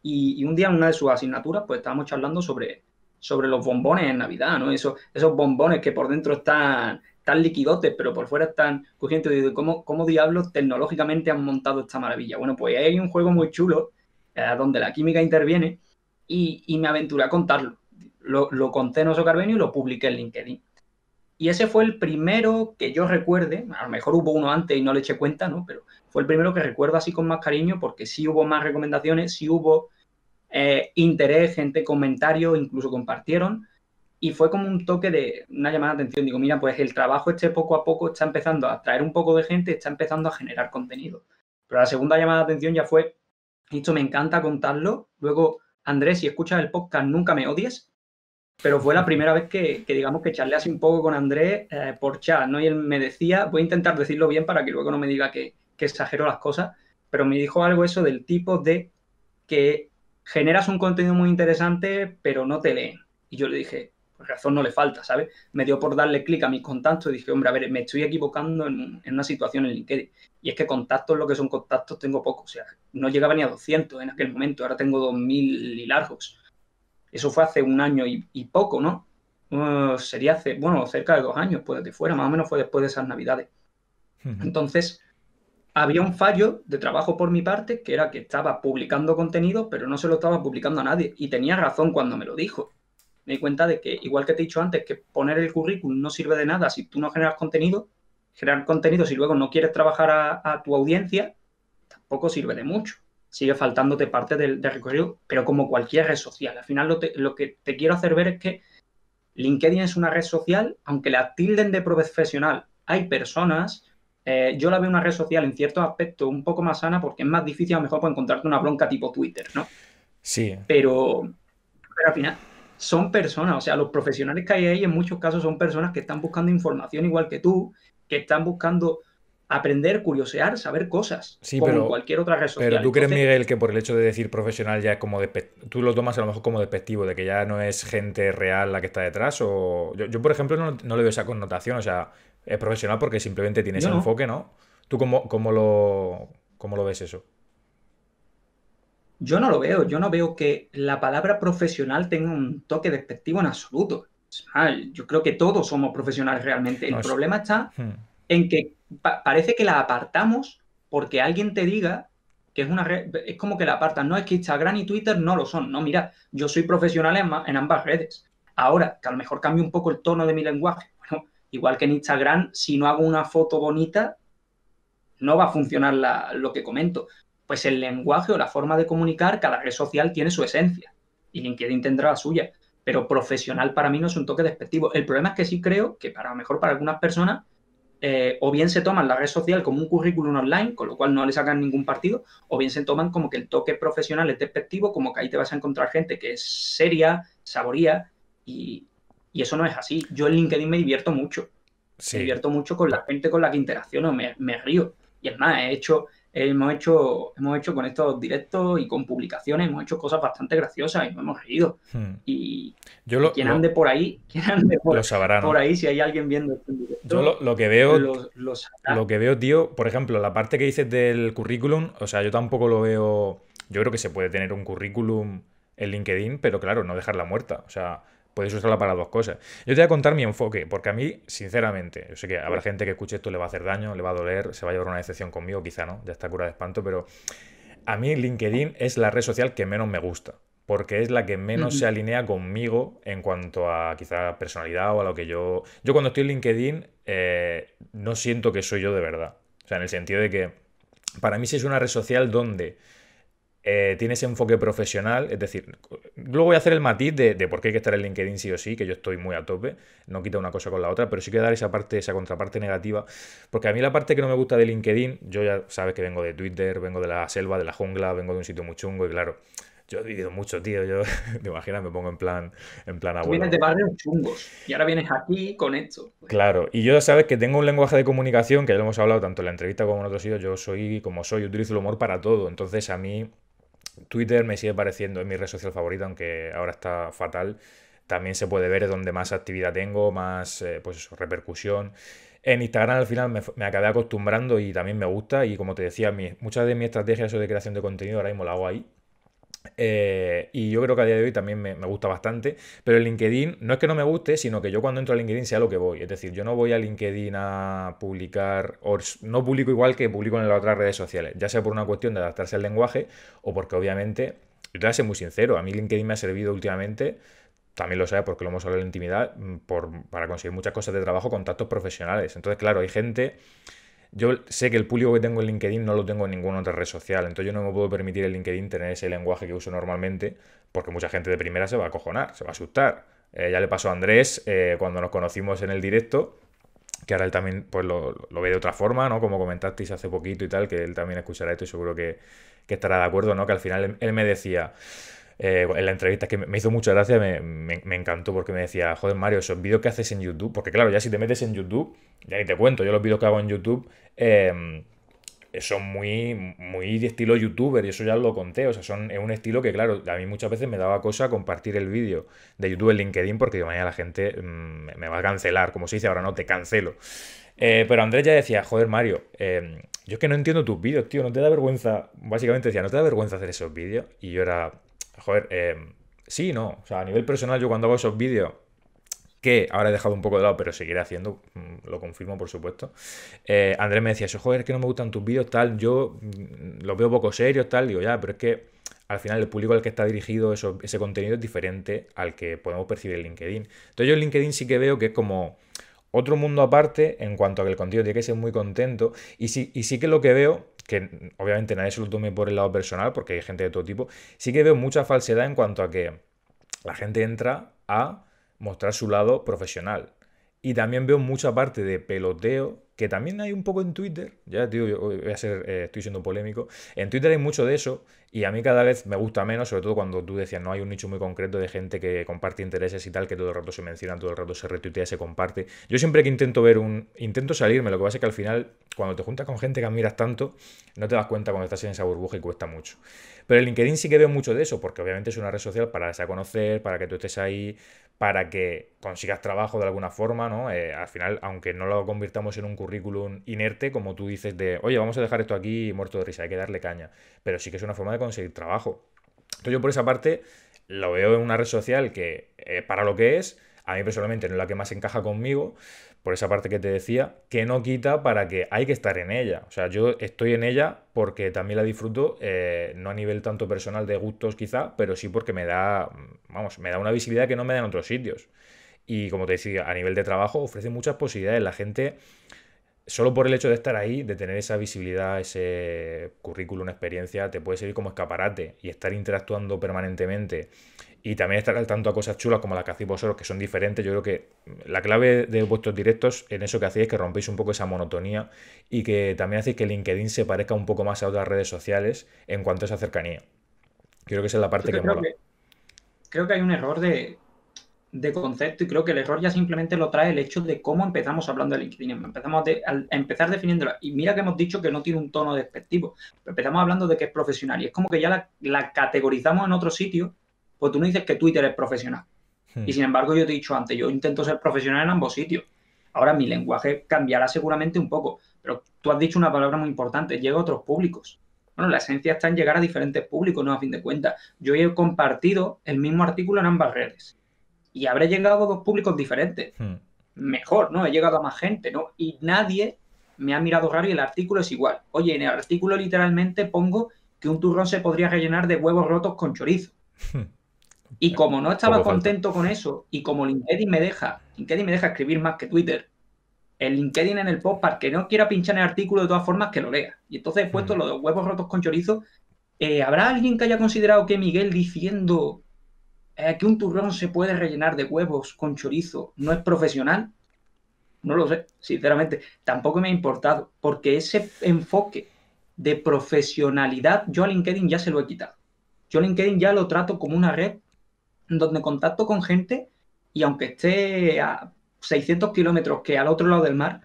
Y, un día en una de sus asignaturas, pues estábamos charlando sobre, sobre los bombones en Navidad, ¿no? Esos, esos bombones que por dentro están, tan liquidotes, pero por fuera están crujientes. ¿cómo, diablos tecnológicamente han montado esta maravilla? Bueno, pues hay un juego muy chulo donde la química interviene, y, me aventuré a contarlo. Lo, conté en Oso y lo publiqué en LinkedIn. Y ese fue el primero que yo recuerde, a lo mejor hubo uno antes y no le eché cuenta, ¿no? Pero fue el primero que recuerdo así con más cariño porque sí hubo más recomendaciones, sí hubo eh, interés, gente, comentarios, incluso compartieron. Y fue como un toque de una llamada de atención. Digo, mira, pues el trabajo este poco a poco está empezando a atraer un poco de gente, está empezando a generar contenido. Pero la segunda llamada de atención ya fue y esto me encanta contarlo. Luego, Andrés, si escuchas el podcast, nunca me odies. Pero fue la primera vez que, digamos, que charlé un poco con Andrés eh, por chat, ¿no? Y él me decía, voy a intentar decirlo bien para que luego no me diga que, que exagero las cosas, pero me dijo algo eso del tipo de que generas un contenido muy interesante, pero no te leen. Y yo le dije, razón no le falta, ¿sabes? Me dio por darle clic a mis contactos y dije, hombre, a ver, me estoy equivocando en, una situación en LinkedIn. Y es que contactos, lo que son contactos, tengo pocos. O sea, no llegaba ni a 200 en aquel momento, ahora tengo 2000 y largos. Eso fue hace un año y, poco, ¿no? Uh, sería hace, bueno, cerca de dos años, pues que fuera, más o menos fue después de esas navidades. Entonces, había un fallo de trabajo por mi parte, que era que estaba publicando contenido, pero no se lo estaba publicando a nadie. Y tenía razón cuando me lo dijo me di cuenta de que, igual que te he dicho antes, que poner el currículum no sirve de nada si tú no generas contenido, generar contenido si luego no quieres trabajar a, tu audiencia, tampoco sirve de mucho. Sigue faltándote parte del, recorrido, pero como cualquier red social. Al final lo, que te quiero hacer ver es que LinkedIn es una red social, aunque la tilden de profesional, hay personas eh, yo la veo una red social en ciertos aspecto un poco más sana porque es más difícil a lo mejor para pues, encontrarte una bronca tipo Twitter, ¿no? Sí. pero al final, son personas, o sea, los profesionales que hay ahí en muchos casos son personas que están buscando información igual que tú, que están buscando aprender, curiosear, saber cosas, sí, como pero, cualquier
otra red social. Pero tú crees, Miguel, que por el hecho de decir profesional ya es como tú lo tomas a lo mejor como despectivo, de que ya no es gente real la que está detrás, o yo, por ejemplo no, le veo esa connotación, o sea, es profesional porque simplemente tiene ese enfoque, ¿no? ¿Tú lo, cómo lo ves eso? yo no lo veo, yo
no veo que la palabra profesional tenga un toque despectivo en absoluto. yo creo que todos somos profesionales realmente. El problema está hmm. en que parece que la apartamos porque alguien te diga que es una red, es como que la apartan. No es que Instagram y Twitter no lo son. No, mira, yo soy profesional en, en ambas redes. Ahora, que a lo mejor cambie un poco el tono de mi lenguaje. igual que en Instagram, si no hago una foto bonita, no va a funcionar lo que comento pues el lenguaje o la forma de comunicar, cada red social tiene su esencia y LinkedIn tendrá la suya. Pero profesional para mí no es un toque despectivo. El problema es que sí creo que para mejor para algunas personas eh, o bien se toman la red social como un currículum online, con lo cual no le sacan ningún partido, o bien se toman como que el toque profesional es despectivo, como que ahí te vas a encontrar gente que es seria, saboría, y, eso no es así. Yo en LinkedIn me divierto mucho. Me divierto mucho con la gente con la que interacciono, me, me río. Y es más, he hecho, hemos, hecho, hemos hecho con estos directos y con publicaciones, hemos hecho cosas bastante graciosas y nos hemos reído. Hmm. Y
yo quien ande por ahí,
por, lo ahí, si hay alguien viendo este Yo lo,
que veo, lo, que veo, tío, por ejemplo, la parte que dices del currículum, o sea, yo tampoco lo veo. Yo creo que se puede tener un currículum en LinkedIn, pero claro, no dejarla muerta. O sea, Puedes usarla para dos cosas. Yo te voy a contar mi enfoque, porque a mí, sinceramente, yo sé que habrá gente que escuche esto, le va a hacer daño, le va a doler, se va a llevar una decepción conmigo, quizá no, ya está cura de espanto, pero a mí LinkedIn es la red social que menos me gusta, porque es la que menos se alinea conmigo en cuanto a quizá personalidad o a lo que yo... Yo cuando estoy en LinkedIn eh, no siento que soy yo de verdad. O sea, en el sentido de que para mí sí es una red social donde eh, tiene ese enfoque profesional, es decir, luego voy a hacer el matiz de, por qué hay que estar en LinkedIn sí o sí, que yo estoy muy a tope, no quita una cosa con la otra, pero sí que dar esa parte, esa contraparte negativa, porque a mí la parte que no me gusta de LinkedIn, yo ya sabes que vengo de Twitter, vengo de la selva, de la jungla, vengo de un sitio muy chungo y claro, yo he vivido mucho, tío. Yo, te imaginas, me pongo en plan, en plan abuelo. de
chungos y ahora vienes aquí con esto.
Claro, y yo sabes que tengo un lenguaje de comunicación que ya lo hemos hablado tanto en la entrevista como en otros sitios. Yo soy como soy, utilizo el humor para todo. Entonces a mí Twitter me sigue pareciendo, mi red social favorita, aunque ahora está fatal. También se puede ver donde más actividad tengo, más eh, pues repercusión. En Instagram al final me, acabé acostumbrando y también me gusta. Y como te decía, muchas de mis estrategias de creación de contenido ahora mismo la hago ahí. Eh, y yo creo que a día de hoy también me, gusta bastante. Pero el LinkedIn no es que no me guste, sino que yo cuando entro a LinkedIn sea lo que voy. Es decir, yo no voy a LinkedIn a publicar, no publico igual que publico en las otras redes sociales, ya sea por una cuestión de adaptarse al lenguaje o porque obviamente, yo te voy ser muy sincero, a mí LinkedIn me ha servido últimamente también lo sé porque lo hemos hablado en la intimidad, mm, por, para conseguir muchas cosas de trabajo, contactos profesionales. Entonces, claro, hay gente yo sé que el público que tengo en LinkedIn no lo tengo en ninguna otra red social, entonces yo no me puedo permitir en LinkedIn tener ese lenguaje que uso normalmente, porque mucha gente de primera se va a acojonar, se va a asustar. Eh, ya le pasó a Andrés eh, cuando nos conocimos en el directo, que ahora él también pues, lo, ve de otra forma, ¿no? Como comentasteis hace poquito y tal, que él también escuchará esto y seguro que, estará de acuerdo, ¿no? Que al final él me decía... Eh, en la entrevista, que me hizo mucha gracia, me, encantó porque me decía, joder Mario, esos vídeos que haces en YouTube, porque claro, ya si te metes en YouTube, ya ni te cuento, yo los vídeos que hago en YouTube... Em, son muy, muy de estilo youtuber, y eso ya lo conté. O sea, son es un estilo que, claro, a mí muchas veces me daba cosa compartir el vídeo de YouTube en LinkedIn, porque de mañana la gente mm, me va a cancelar. Como se dice ahora, no te cancelo. Eh, pero Andrés ya decía, joder, Mario, em, yo es que no entiendo tus vídeos, tío, no te da vergüenza. Básicamente decía, no te da vergüenza hacer esos vídeos. Y yo era, joder, em, sí, no. O sea, a nivel personal, yo cuando hago esos vídeos, que ahora he dejado un poco de lado, pero seguiré haciendo, mm, lo confirmo, por supuesto. Eh, Andrés me decía, eso, joder, es que no me gustan tus vídeos, tal, yo mm, los veo poco serios, tal, digo, ya, pero es que al final el público al que está dirigido eso, ese contenido es diferente al que podemos percibir en LinkedIn. Entonces yo en LinkedIn sí que veo que es como otro mundo aparte en cuanto a que el contenido tiene que ser muy contento y sí, y sí que lo que veo que obviamente nadie se lo tome por el lado personal, porque hay gente de todo tipo, sí que veo mucha falsedad en cuanto a que la gente entra a mostrar su lado profesional. Y también veo mucha parte de peloteo que también hay un poco en Twitter, ya tío, voy a ser, eh, estoy siendo polémico, en Twitter hay mucho de eso y a mí cada vez me gusta menos, sobre todo cuando tú decías, no hay un nicho muy concreto de gente que comparte intereses y tal, que todo el rato se menciona, todo el rato se retuitea, se comparte. Yo siempre que intento ver un, intento salirme, lo que pasa es que al final, cuando te juntas con gente que admiras tanto, no te das cuenta cuando estás en esa burbuja y cuesta mucho. Pero en LinkedIn sí que veo mucho de eso, porque obviamente es una red social para darse a conocer, para que tú estés ahí, para que consigas trabajo de alguna forma, ¿no? Eh, al final, aunque no lo convirtamos en un currículum inerte, como tú dices de, oye, vamos a dejar esto aquí muerto de risa, hay que darle caña, pero sí que es una forma de conseguir trabajo. Entonces yo por esa parte lo veo en una red social que, eh, para lo que es, a mí personalmente no es la que más encaja conmigo, por esa parte que te decía, que no quita para que hay que estar en ella. O sea, yo estoy en ella porque también la disfruto, eh, no a nivel tanto personal de gustos quizá, pero sí porque me da, vamos, me da una visibilidad que no me da en otros sitios. Y como te decía, a nivel de trabajo ofrece muchas posibilidades. La gente, solo por el hecho de estar ahí, de tener esa visibilidad, ese currículum, experiencia, te puede servir como escaparate y estar interactuando permanentemente y también estar al tanto a cosas chulas como las que hacéis vosotros, que son diferentes. Yo creo que la clave de vuestros directos en eso que hacéis es que rompéis un poco esa monotonía y que también hacéis que LinkedIn se parezca un poco más a otras redes sociales en cuanto a esa cercanía. Creo que esa es la parte que creo mola.
creo que hay un error de, concepto y creo que el error ya simplemente lo trae el hecho de cómo empezamos hablando de LinkedIn. Empezamos a empezar definiéndola. Y mira que hemos dicho que no tiene un tono despectivo. Empezamos hablando de que es profesional y es como que ya la categorizamos en otro sitio porque tú no dices que Twitter es profesional. Hmm. Y sin embargo, yo te he dicho antes, yo intento ser profesional en ambos sitios. Ahora mi lenguaje cambiará seguramente un poco, pero tú has dicho una palabra muy importante, llega a otros públicos. Bueno, la esencia está en llegar a diferentes públicos, ¿no? A fin de cuentas, yo he compartido el mismo artículo en ambas redes y habré llegado a dos públicos diferentes. Hmm. Mejor, ¿no? He llegado a más gente, ¿no? Y nadie me ha mirado raro y el artículo es igual. Oye, en el artículo literalmente pongo que un turrón se podría rellenar de huevos rotos con chorizo. Hmm. Y como no estaba contento con eso, y como LinkedIn me deja, LinkedIn me deja escribir más que Twitter, el LinkedIn en el post para que no quiera pinchar el artículo de todas formas que lo lea. Y entonces he puesto lo mm. los huevos rotos con chorizo. Eh, ¿Habrá alguien que haya considerado que Miguel diciendo eh, que un turrón se puede rellenar de huevos con chorizo no es profesional? No lo sé, sinceramente. Tampoco me ha importado, porque ese enfoque de profesionalidad yo a LinkedIn ya se lo he quitado. Yo LinkedIn ya lo trato como una red donde contacto con gente y aunque esté a 600 kilómetros que al otro lado del mar,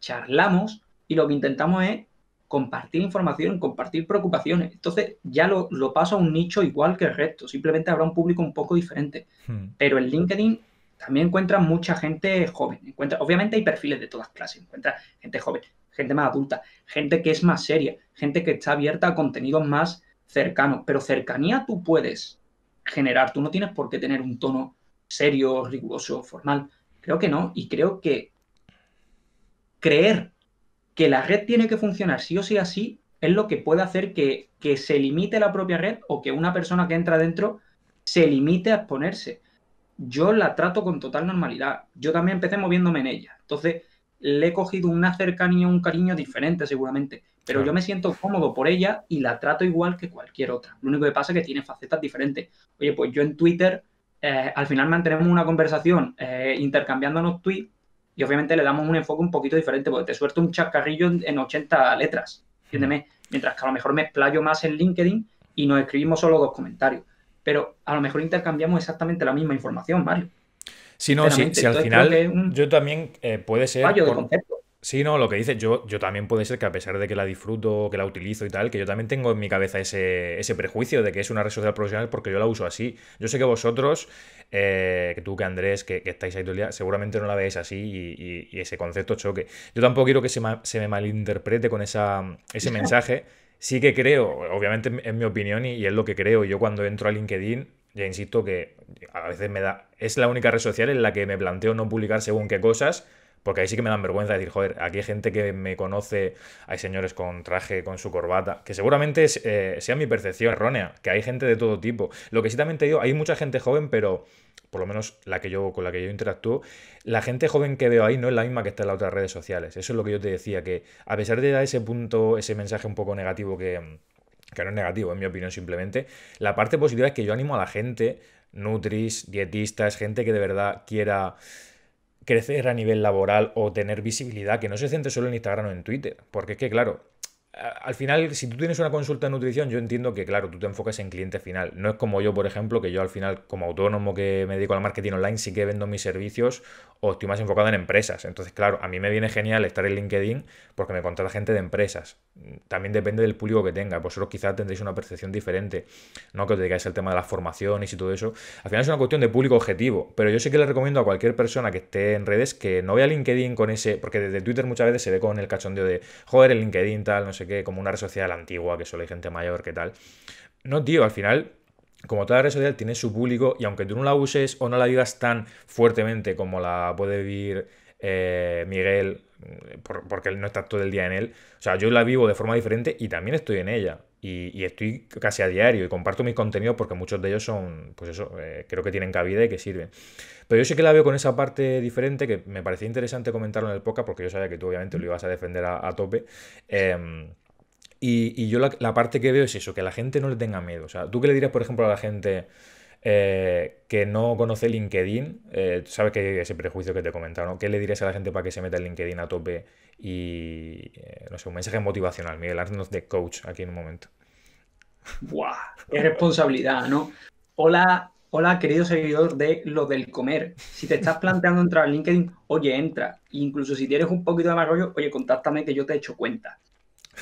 charlamos y lo que intentamos es compartir información, compartir preocupaciones. Entonces ya lo, lo paso a un nicho igual que el resto, simplemente habrá un público un poco diferente. Hmm. Pero en LinkedIn también encuentras mucha gente joven. Encuentra, obviamente hay perfiles de todas clases, Encuentra gente joven, gente más adulta, gente que es más seria, gente que está abierta a contenidos más cercanos, pero cercanía tú puedes generar. Tú no tienes por qué tener un tono serio, riguroso, formal. Creo que no. Y creo que creer que la red tiene que funcionar sí o sí así es lo que puede hacer que, se limite la propia red o que una persona que entra dentro se limite a exponerse. Yo la trato con total normalidad. Yo también empecé moviéndome en ella. Entonces, le he cogido una cercanía, un cariño diferente seguramente. Pero yo me siento cómodo por ella y la trato igual que cualquier otra. Lo único que pasa es que tiene facetas diferentes. Oye, pues yo en Twitter, eh, al final mantenemos una conversación eh, intercambiándonos tweets y obviamente le damos un enfoque un poquito diferente porque te suelto un chascarrillo en 80 letras, entiéndeme. Mm. Mientras que a lo mejor me explayo más en LinkedIn y nos escribimos solo dos comentarios. Pero a lo mejor intercambiamos exactamente la misma información, Mario. Sí, no, si, al final.
Yo también eh, puede ser. Sí, no, lo que dices, yo, yo también puede ser que a pesar de que la disfruto, que la utilizo y tal, que yo también tengo en mi cabeza ese, prejuicio de que es una red social profesional porque yo la uso así. Yo sé que vosotros, eh, que tú, que Andrés, que, estáis ahí todavía seguramente no la veis así y, ese concepto choque. Yo tampoco quiero que se, se me malinterprete con esa, ese mensaje. Sí que creo, obviamente es mi opinión y, y es lo que creo. Yo cuando entro a LinkedIn, ya insisto que a veces me da... Es la única red social en la que me planteo no publicar según qué cosas porque ahí sí que me dan vergüenza decir, joder, aquí hay gente que me conoce, hay señores con traje, con su corbata, que seguramente eh, sea mi percepción errónea, que hay gente de todo tipo. Lo que sí también te digo, hay mucha gente joven, pero por lo menos la que yo, con la que yo interactúo, la gente joven que veo ahí no es la misma que está en las otras redes sociales. Eso es lo que yo te decía, que a pesar de dar ese punto, ese mensaje un poco negativo que, que no es negativo, en mi opinión simplemente, la parte positiva es que yo animo a la gente, nutris, dietistas, gente que de verdad quiera crecer a nivel laboral o tener visibilidad, que no se centre solo en Instagram o en Twitter, porque es que, claro, al final, si tú tienes una consulta de nutrición, yo entiendo que, claro, tú te enfocas en cliente final. No es como yo, por ejemplo, que yo al final, como autónomo que me dedico al marketing online, sí que vendo mis servicios o estoy más enfocado en empresas. Entonces, claro, a mí me viene genial estar en LinkedIn porque me contrata gente de empresas también depende del público que tenga. Vosotros quizás tendréis una percepción diferente, ¿no? Que os digáis el tema de las formaciones y todo eso. Al final es una cuestión de público objetivo. Pero yo sí que le recomiendo a cualquier persona que esté en redes que no vea LinkedIn con ese. Porque desde Twitter muchas veces se ve con el cachondeo de joder, el LinkedIn, tal, no sé qué, como una red social antigua, que solo hay gente mayor, que tal. No, tío, al final como toda red social, tiene su público y aunque tú no la uses o no la digas tan fuertemente como la puede vivir eh, Miguel eh, porque porque no está todo el día en él. O sea, yo la vivo de forma diferente y también estoy en ella. Y, estoy casi a diario y comparto mis contenidos porque muchos de ellos son, pues eso, eh, creo que tienen cabida y que sirven. Pero yo sí que la veo con esa parte diferente que me parecía interesante comentarlo en el podcast porque yo sabía que tú obviamente lo ibas a defender a, tope. Em, y, yo la, la parte que veo es eso, que a la gente no le tenga miedo. O sea, tú qué le dirías, por ejemplo, a la gente... Eh, que no conoce LinkedIn, eh, sabes que ese prejuicio que te he comentado, ¿no? ¿Qué le dirías a la gente para que se meta en LinkedIn a tope y, eh, no sé, un mensaje motivacional? Miguel, haznos de coach aquí en un momento.
¡Buah! ¡Qué responsabilidad, ¿no? Hola, hola, querido seguidor de Lo del Comer. Si te estás planteando entrar a LinkedIn, oye, entra. Incluso si tienes un poquito de más oye, contáctame que yo te he hecho cuenta.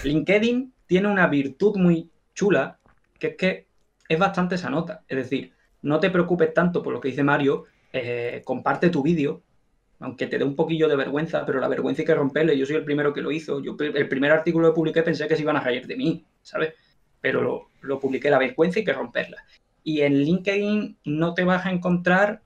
LinkedIn tiene una virtud muy chula, que es que es bastante sanota. Es decir, no te preocupes tanto por lo que dice Mario, eh, comparte tu vídeo, aunque te dé un poquillo de vergüenza, pero la vergüenza hay que romperla. Yo soy el primero que lo hizo. Yo el primer artículo que publiqué pensé que se iban a caer de mí, ¿sabes? Pero lo, publiqué, la vergüenza hay que romperla. Y en LinkedIn no te vas a encontrar,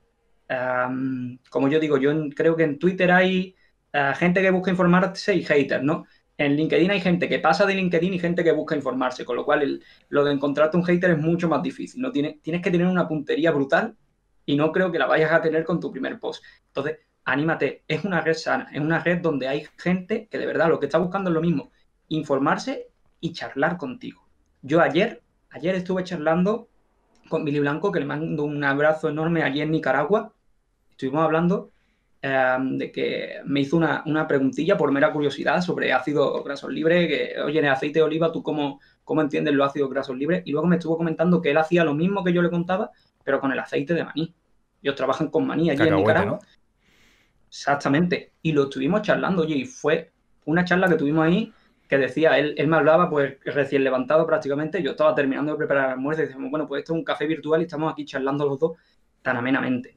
como yo digo, yo creo que en Twitter hay ah, gente que busca informarse y haters, ¿no? en LinkedIn hay gente que pasa de LinkedIn y gente que busca informarse, con lo cual el, lo de encontrarte un hater es mucho más difícil. No tienes, tienes que tener una puntería brutal y no creo que la vayas a tener con tu primer post. Entonces, anímate, es una red sana, es una red donde hay gente que de verdad lo que está buscando es lo mismo, informarse y charlar contigo. Yo ayer, ayer estuve charlando con Billy Blanco, que le mando un abrazo enorme allí en Nicaragua. Estuvimos hablando Em, de que me hizo una, preguntilla por mera curiosidad sobre ácido graso libre, que, oye, en el aceite de oliva, ¿tú cómo, entiendes los ácido graso libre? Y luego me estuvo comentando que él hacía lo mismo que yo le contaba, pero con el aceite de maní. Ellos trabajan con maní allí en Nicaragua. ¿no? Exactamente. Y lo estuvimos charlando, oye, y fue una charla que tuvimos ahí que decía, él, él me hablaba pues recién levantado prácticamente, yo estaba terminando de preparar el almuerzo y decíamos, bueno, pues esto es un café virtual y estamos aquí charlando los dos tan amenamente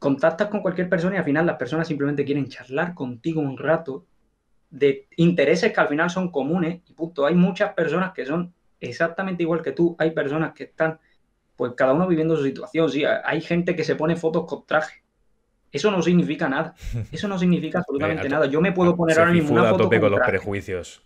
contactas con cualquier persona y al final las personas simplemente quieren charlar contigo un rato de intereses que al final son comunes y punto. Hay muchas personas que son exactamente igual que tú, hay personas que están, pues cada uno viviendo su situación, sí, hay gente que se pone fotos con traje. Eso no significa nada. Eso no significa absolutamente nada. Yo me puedo poner ahora mismo una foto con,
prejuicios.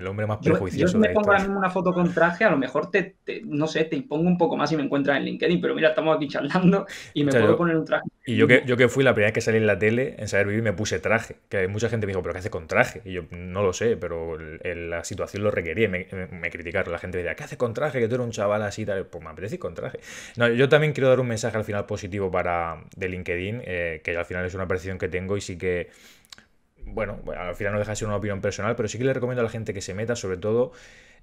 El hombre más prejuicioso. Yo, me pongo
ahora mismo una foto con traje, a lo mejor te, no sé, te impongo un poco más y me encuentras en LinkedIn, pero mira, estamos aquí charlando y me puedo poner un traje. Y yo que,
yo que fui la primera vez que salí en la tele, en Saber Vivir, me puse traje. Que mucha gente me dijo, ¿pero qué hace con traje? Y yo, no lo sé, pero la situación lo requería me, criticaron. La gente me decía, ¿qué haces con traje? Que tú eres un chaval así tal. Pues me apetece con traje. No, yo también quiero dar un mensaje al final positivo para de LinkedIn, eh, que al final es una apreciación que tengo y sí que bueno, al final no deja de ser una opinión personal, pero sí que le recomiendo a la gente que se meta, sobre todo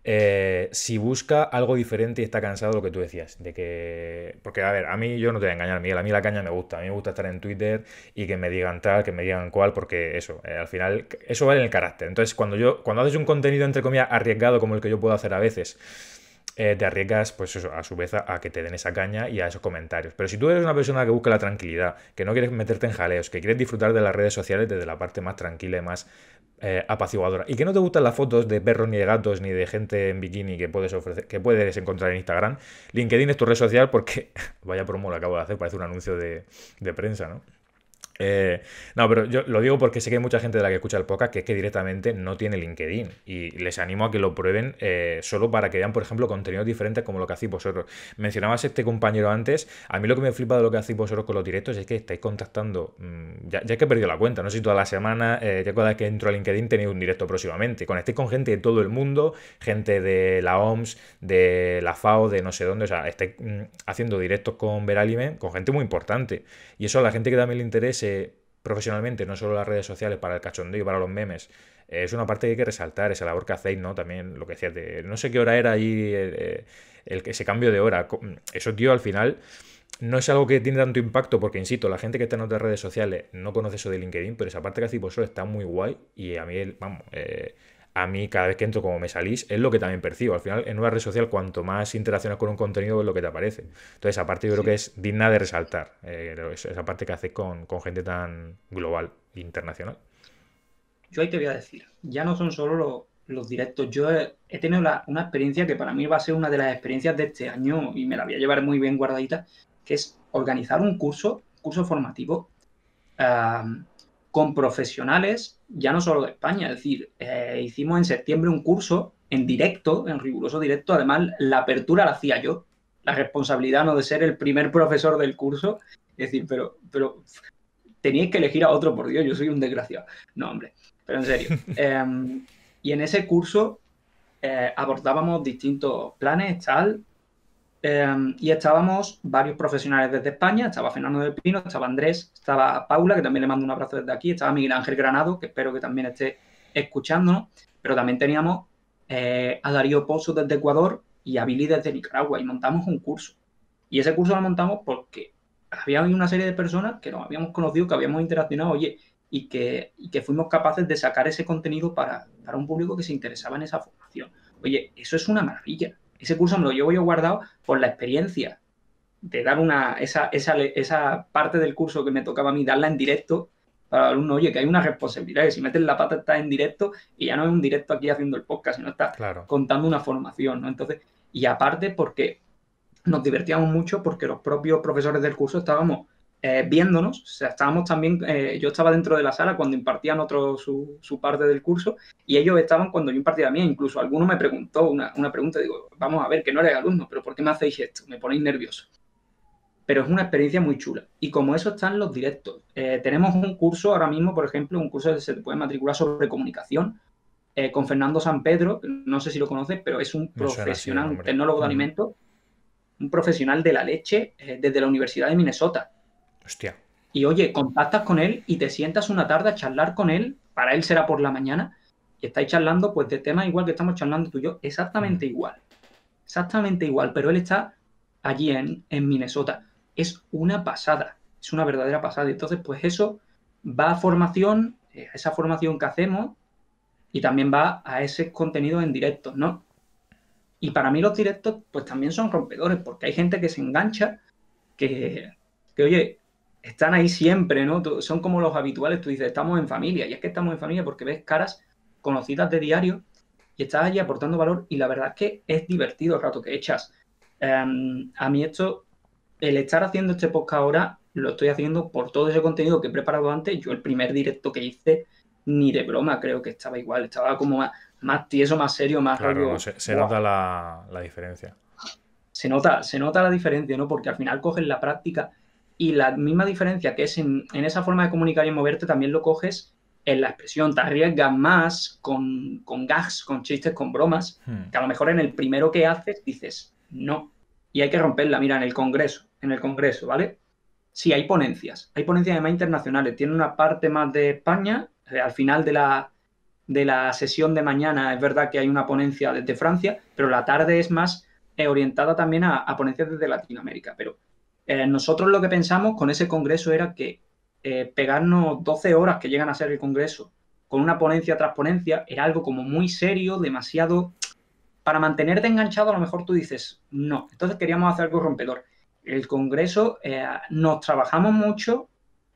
eh, si busca algo diferente y está cansado de lo que tú decías, de que... Porque, a ver, a mí yo no te voy a engañar, Miguel, a mí la caña me gusta, a mí me gusta estar en Twitter y que me digan tal, que me digan cual, porque eso, eh, al final, eso vale en el carácter. Entonces, cuando yo, cuando haces un contenido, entre comillas, arriesgado como el que yo puedo hacer a veces, eh, te arriesgas, pues a su vez a, que te den esa caña y a esos comentarios. Pero si tú eres una persona que busca la tranquilidad, que no quieres meterte en jaleos, que quieres disfrutar de las redes sociales desde la parte más tranquila y más eh, apaciguadora, y que no te gustan las fotos de perros ni de gatos ni de gente en bikini que puedes, ofrecer, que puedes encontrar en Instagram, LinkedIn es tu red social porque, vaya promo lo acabo de hacer, parece un anuncio de, de prensa, ¿no? Eh, no, pero yo lo digo porque sé que hay mucha gente de la que escucha el podcast que es que directamente no tiene LinkedIn y les animo a que lo prueben eh, solo para que vean, por ejemplo, contenidos diferentes como lo que hacéis vosotros. Mencionabas este compañero antes, a mí lo que me flipa de lo que hacéis vosotros con los directos es que estáis contactando, mm, ya, que he perdido la cuenta, no sé si toda la semana, eh, ya cada vez que entro a LinkedIn tenéis un directo próximamente, conectéis con gente de todo el mundo, gente de la OMS, de la FAO, de no sé dónde, o sea, estáis mm, haciendo directos con Veralime, con gente muy importante y eso a la gente que también le interese profesionalmente, no solo las redes sociales, para el cachondeo, para los memes, eh, es una parte que hay que resaltar, esa labor que hacéis, ¿no? También lo que decías de, no sé qué hora era ahí eh, eh, el, que ese cambio de hora. Eso, tío, al final no es algo que tiene tanto impacto, porque, insisto, la gente que está en otras redes sociales no conoce eso de LinkedIn, pero esa parte que hacéis vosotros está muy guay y a mí, vamos, eh, a mí cada vez que entro como me salís es lo que también percibo. Al final, en una red social, cuanto más interaccionas con un contenido es lo que te aparece. Entonces, aparte yo creo que es digna de resaltar eh, esa parte que haces con, gente tan global internacional. Yo ahí te voy a decir, ya no son solo los, directos. Yo he, tenido una experiencia que para
mí va a ser una de las experiencias de este año y me la voy a llevar muy bien guardadita, que es organizar un curso, curso formativo con profesionales, ya no solo de España, es decir, eh, hicimos en septiembre un curso en directo, en riguroso directo, además la apertura la hacía yo, la responsabilidad no de ser el primer profesor del curso, es decir, pero, pero teníais que elegir a otro, por Dios, yo soy un desgraciado, no hombre, pero en serio. Em, y en ese curso eh, abordábamos distintos planes, tal, Em, y estábamos varios profesionales desde España, estaba Fernando del Pino, estaba Andrés, estaba Paula, que también le mando un abrazo desde aquí, estaba Miguel Ángel Granado, que espero que también esté escuchándonos, pero también teníamos eh, a Darío Pozo desde Ecuador y a Billy desde Nicaragua y montamos un curso. Y ese curso lo montamos porque había una serie de personas que nos habíamos conocido, que habíamos interaccionado, oye, y que, fuimos capaces de sacar ese contenido para, para un público que se interesaba en esa formación. Oye, eso es una maravilla. Ese curso me lo llevo yo guardado por la experiencia de dar una, esa, parte del curso que me tocaba a mí, darla en directo para el alumno, oye, que hay una responsabilidad, que si metes la pata estás en directo y ya no es un directo aquí haciendo el podcast, sino estás contando una formación, ¿no? Entonces, y aparte porque nos divertíamos mucho porque los propios profesores del curso estábamos eh, viéndonos, o sea, estábamos también, eh, yo estaba dentro de la sala cuando impartían otro su, parte del curso y ellos estaban cuando yo impartía a mí, incluso alguno me preguntó una, pregunta, digo, vamos a ver, que no eres alumno, pero ¿por qué me hacéis esto? Me ponéis nervioso pero es una experiencia muy chula. Y como eso están los directos. Eh, tenemos un curso ahora mismo, por ejemplo, un curso que se puede matricular sobre comunicación con Fernando San Pedro, no sé si lo conoces, pero es un profesional, un tecnólogo de alimentos, un profesional de la leche desde la Universidad de Minnesota. Y oye, contactas con él y te sientas una tarde a charlar con él, para él será por la mañana, y estáis charlando pues de temas igual que estamos charlando tú y yo, exactamente mm. igual. Exactamente igual, pero él está allí en, en Minnesota. Es una pasada, es una verdadera pasada. Entonces, pues eso va a formación, eh, a esa formación que hacemos, y también va a ese contenido en directo, ¿no? Y para mí los directos, pues también son rompedores, porque hay gente que se engancha, que, que oye, están ahí siempre, ¿no? Son como los habituales, tú dices, estamos en familia, y es que estamos en familia porque ves caras conocidas de diario y estás allí aportando valor y la verdad es que es divertido el rato que echas. Em, a mí esto, el estar haciendo este podcast ahora, lo estoy haciendo por todo ese contenido que he preparado antes. Yo el primer directo que hice, ni de broma, creo que estaba igual, estaba como más, tieso, más serio, más... Claro, se, nota
la, la diferencia.
Se nota, se nota la diferencia, ¿no? Porque al final coges la práctica y la misma diferencia que es en, esa forma de comunicar y moverte también lo coges en la expresión, te arriesgas más con, con gags, con chistes, con bromas, hmm. que a lo mejor en el primero que haces dices, no, y hay que romperla, mira, en el Congreso, en el Congreso, ¿vale? Sí, hay ponencias, hay ponencias además internacionales, tiene una parte más de España, eh, al final de la, de la sesión de mañana es verdad que hay una ponencia desde Francia, pero la tarde es más orientada también a, a ponencias desde Latinoamérica, pero eh, nosotros lo que pensamos con ese congreso era que eh, pegarnos 12 horas que llegan a ser el congreso con una ponencia tras ponencia era algo como muy serio, demasiado... Para mantenerte enganchado a lo mejor tú dices, no, entonces queríamos hacer algo rompedor. El congreso eh, nos trabajamos mucho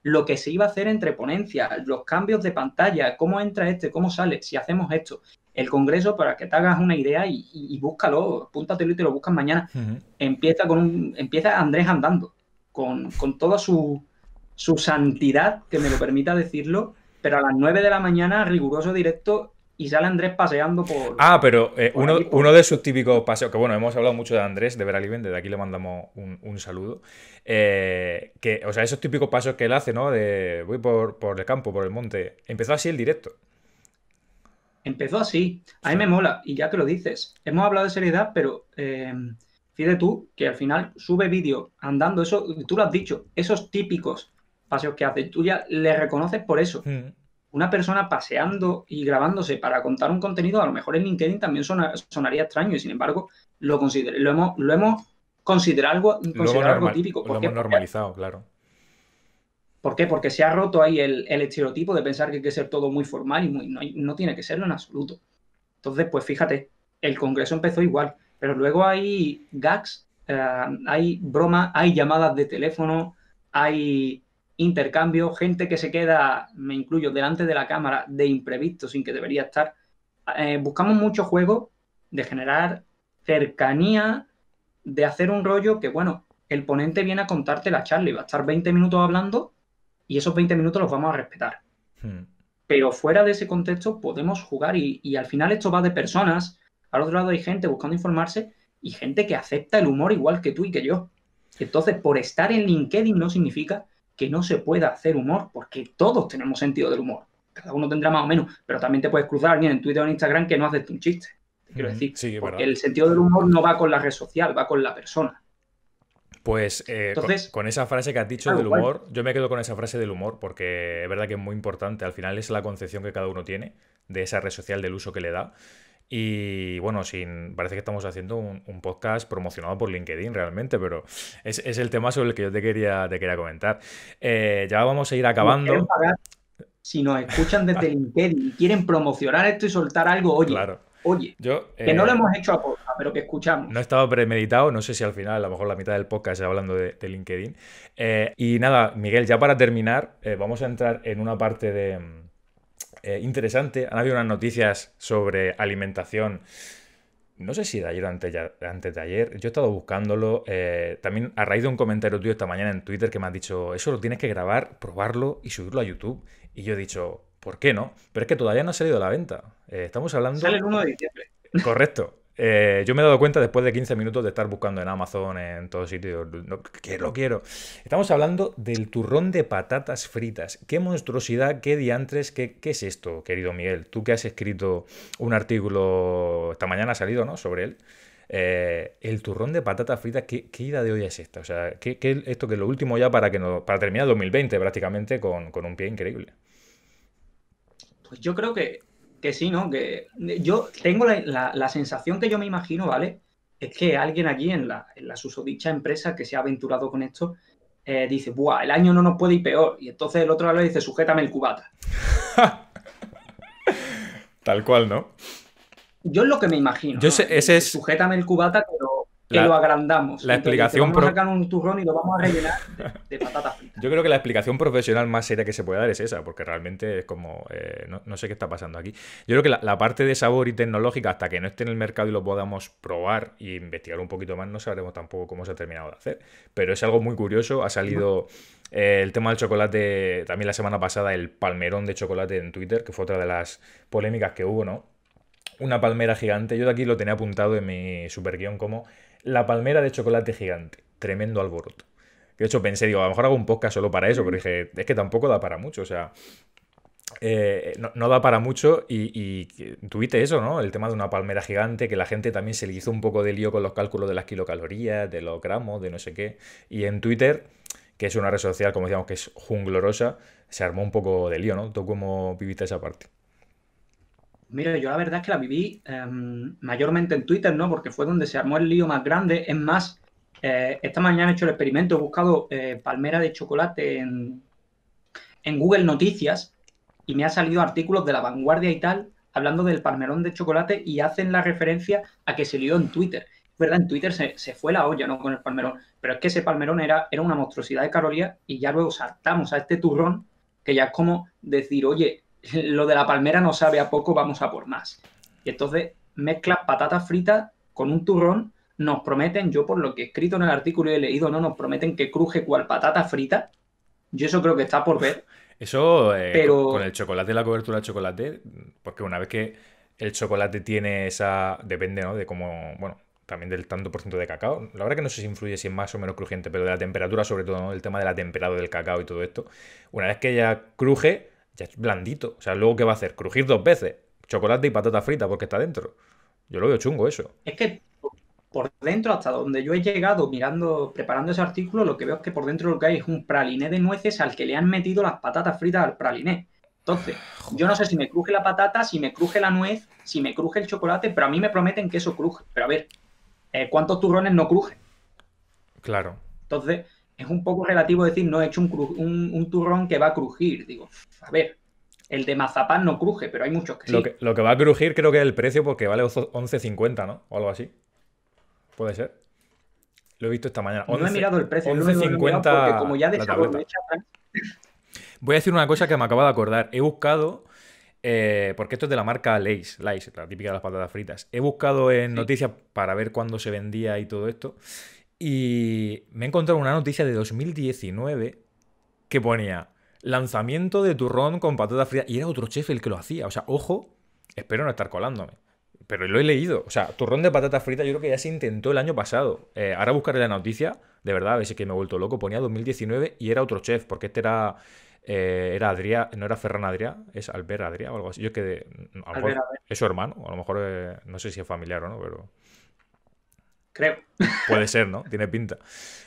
lo que se iba a hacer entre ponencias, los cambios de pantalla, cómo entra este, cómo sale, si hacemos esto. El Congreso, para que te hagas una idea y, y, búscalo, apúntatelo y te lo buscas mañana. Empieza con empieza Andrés andando, con, con toda su, su santidad, que me lo permita decirlo, pero a las 9 de la mañana, riguroso directo, y sale Andrés paseando por.
Ah, pero eh, uno, de sus típicos paseos, que bueno, hemos hablado mucho de Andrés, de Veraliven, desde aquí le mandamos un, saludo. Eh, que, o sea, esos típicos pasos que él hace, ¿no? De voy por, el campo, por el monte. Empezó así el directo. Empezó así. A mí me mola, y ya te lo dices, hemos hablado de seriedad, pero
eh, fíjate tú que al final sube vídeo andando, eso, tú lo has dicho, esos típicos paseos que hace, tú ya le reconoces por eso. Mm una persona paseando y grabándose para contar un contenido, a lo mejor en LinkedIn también sonaría extraño y sin embargo lo, lo, hemos, lo hemos considerado algo, típico. Lo hemos
normalizado, claro.
¿Por qué? Porque se ha roto ahí el, estereotipo de pensar que hay que ser todo muy formal y muy, no, tiene que serlo en absoluto. Entonces, pues fíjate, el Congreso empezó igual, pero luego hay gags, eh, hay bromas, hay llamadas de teléfono, hay intercambio, gente que se queda, me incluyo, delante de la cámara de imprevisto sin que debería estar. Eh, buscamos mucho juego de generar cercanía, de hacer un rollo que, bueno, el ponente viene a contarte la charla y va a estar 20 minutos hablando y esos 20 minutos los vamos a respetar. Hmm. Pero fuera de ese contexto podemos jugar y al final esto va de personas. Al otro lado hay gente buscando informarse y gente que acepta el humor igual que tú y que yo. Entonces, por estar en LinkedIn no significa que no se pueda hacer humor, porque todos tenemos sentido del humor. Cada uno tendrá más o menos, pero también te puedes cruzar en Twitter o en Instagram que no haces un chiste. quiero decir, el sentido del humor no va con la red social, va con la persona.
Pues eh, Entonces, con, esa frase que has dicho del humor, yo me quedo con esa frase del humor porque es verdad que es muy importante. Al final es la concepción que cada uno tiene de esa red social, del uso que le da. Y bueno, sin, parece que estamos haciendo un, podcast promocionado por LinkedIn realmente, pero es, el tema sobre el que yo te quería, te quería comentar. Eh, ya vamos a ir acabando.
si nos escuchan desde LinkedIn y quieren promocionar esto y soltar algo, oye, Oye,
que no eh, lo hemos
hecho a posta, pero que
escuchamos. No estaba premeditado, no sé si al final, a lo mejor la mitad del podcast hablando de, LinkedIn. Eh, y nada, Miguel, ya para terminar, vamos a entrar en una parte de, eh, interesante. Han habido unas noticias sobre alimentación. No sé si de ayer o antes, de ayer. Yo he estado buscándolo. Eh, también a raíz de un comentario tuyo esta mañana en Twitter que me ha dicho, eso lo tienes que grabar, probarlo y subirlo a YouTube. Y yo he dicho, ¿por qué no? Pero es que todavía no ha salido a la venta. Eh, estamos hablando... Sale el 1 de diciembre. Correcto. Eh, yo me he dado cuenta después de 15 minutos de estar buscando en Amazon, en todos sitios que lo quiero. Estamos hablando del turrón de patatas fritas. Qué monstruosidad, qué diantres, qué, es esto, querido Miguel. Tú que has escrito un artículo, esta mañana ha salido, ¿no? Sobre él. Eh, el turrón de patatas fritas, ¿qué, ¿qué, ida de hoy es esta? O sea, ¿qué, esto que es lo último ya para, que no, para terminar 2020 prácticamente con, con un pie increíble. Pues yo creo
que que sí, ¿no? Que eh, yo tengo la, sensación que yo me imagino, ¿vale? Es que alguien aquí en la, en la susodicha empresa que se ha aventurado con esto eh, dice, ¡buah! El año no nos puede ir peor. Y entonces el otro le dice, sujétame el cubata.
Tal cual, ¿no?
Yo es lo que me imagino.
es... Sujétame el
cubata, pero que lo agrandamos. La explicación. vamos a sacar un turrón y lo vamos a rellenar de, patatas
Yo creo que la explicación profesional más seria que se puede dar es esa, porque realmente es como. Eh, no, sé qué está pasando aquí. Yo creo que la, parte de sabor y tecnológica, hasta que no esté en el mercado y lo podamos probar e investigar un poquito más, no sabremos tampoco cómo se ha terminado de hacer. Pero es algo muy curioso. Ha salido. Eh, el tema del chocolate, también la semana pasada, el palmerón de chocolate en Twitter, que fue otra de las polémicas que hubo, ¿no? Una palmera gigante. Yo de aquí lo tenía apuntado en mi super guión como la palmera de chocolate gigante. Tremendo alboroto. De hecho, pensé, digo, a lo mejor hago un podcast solo para eso, pero dije, es que tampoco da para mucho, o sea. Eh, no, da para mucho y, y tuviste eso, ¿no? El tema de una palmera gigante, que la gente también se le hizo un poco de lío con los cálculos de las kilocalorías, de los gramos, de no sé qué. Y en Twitter, que es una red social, como decíamos, que es junglorosa, se armó un poco de lío, ¿no? ¿Tú cómo viviste esa parte?
Mira, yo la verdad es que la viví em, mayormente en Twitter, ¿no? Porque fue donde se armó el lío más grande. Es más, eh, esta mañana he hecho el experimento, he buscado eh, palmera de chocolate en, en, Google Noticias y me han salido artículos de la vanguardia y tal hablando del palmerón de chocolate y hacen la referencia a que se lió en Twitter. Es ¿Verdad? En Twitter se, fue la olla, ¿no? Con el palmerón. Pero es que ese palmerón era, era una monstruosidad de calorías y ya luego saltamos a este turrón que ya es como decir, oye, lo de la palmera no sabe a poco, vamos a por más. Y entonces mezcla patatas fritas con un turrón, nos prometen, yo por lo que he escrito en el artículo y he leído, no nos prometen que cruje cual patata frita. Yo eso creo que está por ver.
Eso eh, con el chocolate, la cobertura de chocolate, porque una vez que el chocolate tiene esa. depende, ¿no? De cómo. Bueno, también del tanto por ciento de cacao. La verdad que no sé si influye si es más o menos crujiente, pero de la temperatura, sobre todo, El tema de la temperatura del cacao y todo esto. Una vez que ya cruje, ya es blandito. O sea, luego ¿qué va a hacer? Crujir dos veces. Chocolate y patata frita porque está dentro. Yo lo veo chungo eso. Es que
por dentro, hasta donde yo he llegado mirando, preparando ese artículo, lo que veo es que por dentro lo que hay es un praliné de nueces al que le han metido las patatas fritas al praliné. Entonces, yo no sé si me cruje la patata, si me cruje la nuez, si me cruje el chocolate, pero a mí me prometen que eso cruje. Pero a ver, eh, ¿cuántos turrones no crujen? Claro. Entonces, es un poco relativo decir, no, he hecho un, turrón que va a crujir. Digo, a ver, el de mazapán no cruje, pero hay
muchos que sí. Lo que, lo que va a crujir creo que es el precio porque vale 11.50, ¿no? O algo así. Puede ser. Lo he visto esta mañana. no he mirado el precio. 11.50 porque como ya Voy a decir una cosa que me acabo de acordar. He buscado... Eh, porque esto es de la marca Lace Lace la típica de las patatas fritas. He buscado en noticias para ver cuándo se vendía y todo esto. Y me he encontrado una noticia de 2019 que ponía lanzamiento de turrón con patata frita Y era otro chef el que lo hacía. O sea, ojo, espero no estar colándome. Pero lo he leído. O sea, turrón de patata frita yo creo que ya se intentó el año pasado. Eh, ahora buscaré la noticia. De verdad, a veces que me he vuelto loco. Ponía 2019 y era otro chef. Porque este era... Eh, era Adrián, no era Ferran Adrián, es Albert Adrián o algo así. Yo quedé. Mm, es su hermano, a lo mejor eh, no sé si es familiar o no, pero. Puede ser, ¿no? Tiene pinta.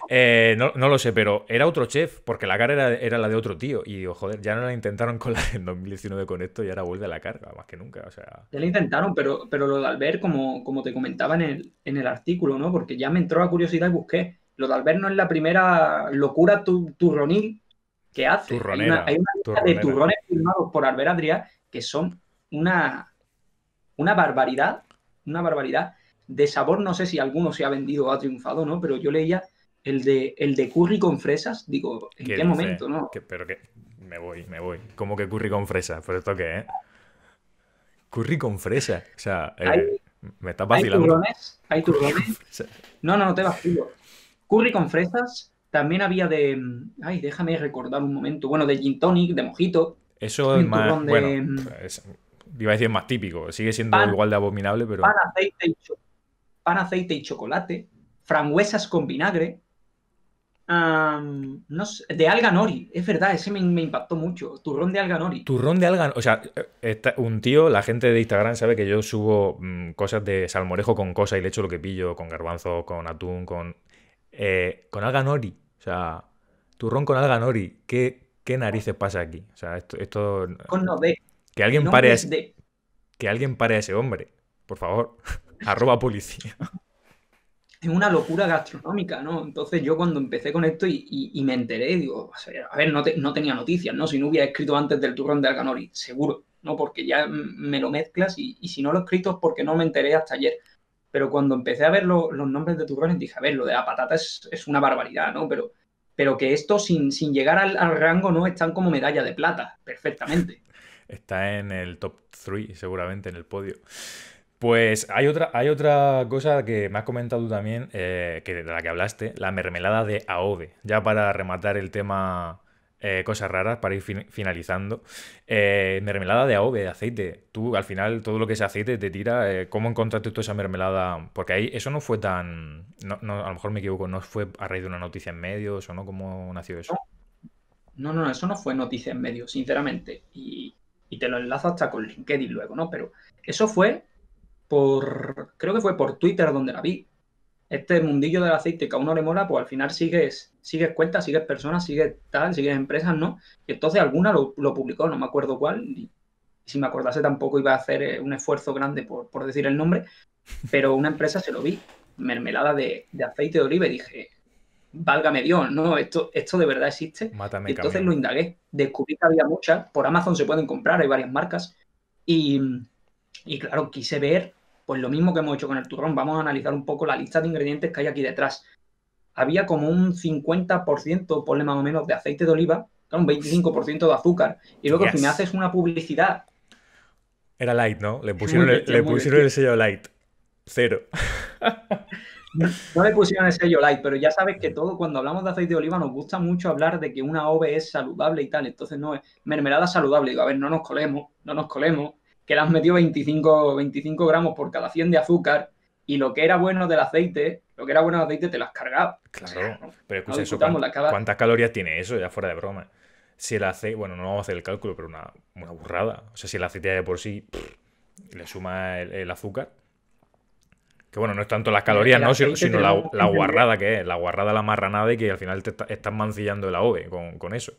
Eh, no, lo sé, pero era otro chef, porque la cara era, la de otro tío. Y digo, joder, ya no la intentaron la en 2019 con esto y ahora vuelve a la carga, más que nunca. sea...
Ya la intentaron, pero, pero lo de Albert, como, como te comentaba en el, artículo, ¿no? Porque ya me entró la curiosidad y busqué. Lo de Albert no es la primera locura turronil que hace. hay una, lista de turrones firmados por Albert Adrià que son una, una barbaridad, una barbaridad de sabor, no sé si alguno se ha vendido o ha triunfado, ¿no? Pero yo leía el de, el de curry con fresas, digo, ¿en qué, momento, no?
pero que me voy, me voy. ¿Cómo que curry con fresas? Por esto qué Eh? Curry con fresas. O sea, eh, me está vacilando. Hay turrones, hay turrones.
No, no, no te vacilo. Curry con fresas, también había de. Mm, ay, déjame recordar un momento. Bueno, de gin tonic, de mojito.
Eso es más. Bueno, mm, iba a decir más típico. Sigue siendo igual de abominable, pero
pan, aceite y chocolate, frangüesas con vinagre, de alga nori, es verdad, ese me, impactó mucho, turrón de alga nori.
Turrón de alga, o sea, un tío, la gente de Instagram sabe que yo subo mm, cosas de salmorejo con cosa y le echo lo que pillo, con garbanzo, con atún, con... Eh, con alga nori, o sea, turrón con alga nori, ¿qué, qué narices pasa aquí? O sea, esto... Que alguien, pare de... que alguien pare a ese hombre, por favor. Arroba policía.
Es una locura gastronómica, ¿no? Entonces yo cuando empecé con esto y, me enteré, digo, a ver, no, tenía noticias, ¿no? Si no hubiera escrito antes del turrón de Alcanori, seguro, ¿no? Porque ya me lo mezclas y, si no lo he escrito es porque no me enteré hasta ayer pero cuando empecé a ver los nombres de turrones dije, a ver, lo de la patata es, una barbaridad, ¿no? Pero, pero que esto sin, sin llegar al, al, rango, ¿no? Están como medalla de plata, perfectamente.
Está en el top 3, seguramente, en el podio. Pues hay otra, hay otra cosa que me has comentado tú también, eh, que de la que hablaste, la mermelada de AOVE. Ya para rematar el tema eh, cosas raras para ir finalizando. Eh, mermelada de AOVE, de aceite. Tú al final todo lo que es aceite te tira. ¿Cómo encontraste tú esa mermelada? Porque ahí eso no fue tan. No, a lo mejor me equivoco, no fue a raíz de una noticia en medios o no. ¿Cómo nació eso?
No, no, no, eso no fue noticia en medios,
sinceramente. Y, y te lo enlazo hasta con LinkedIn
luego, ¿no? Pero eso fue creo que fue por Twitter donde la vi. Este mundillo del aceite que a uno le mola, pues al final sigues, sigues cuentas, sigues personas, sigues tal, sigues empresas, ¿no? entonces alguna lo, publicó, no me acuerdo cuál, y si me acordase tampoco iba a hacer eh, un esfuerzo grande por, por decir el nombre, pero una empresa se lo vi, mermelada de, aceite de oliva, y dije, válgame Dios, no, esto, esto de verdad existe. entonces lo indagué, descubrí que había muchas, por Amazon se pueden comprar, hay varias marcas, y claro, quise ver pues lo mismo que hemos hecho con el turrón, vamos a analizar un poco la lista de ingredientes que hay aquí detrás. Había como un 50%, ponle más o menos, de aceite de oliva, un 25% de azúcar,
y luego que me final haces
una publicidad.
Era light, ¿no? Le pusieron, el, sello light. Cero.
No le pusieron el sello light, pero ya sabes que todo, cuando hablamos de aceite de oliva, nos gusta mucho hablar de que una ove es saludable y tal. Entonces, no es mermelada saludable. Digo, a ver, no nos colemos, no nos colemos que le has metido 25, 25 gramos por cada 100 de azúcar y lo que era bueno del aceite, lo que era bueno del aceite te lo has cargado.
Claro, pero escucha ¿cuántas, calorías tiene eso? Ya fuera de broma. Si el aceite, bueno, no vamos a hacer el cálculo, pero una, burrada. O sea, si el aceite de por sí le suma el, azúcar. Que bueno, no es tanto las calorías, ¿no? Sino, la, la, guarrada que es, la guarrada, la marranada y que al final te estás mancillando el ove con, con eso.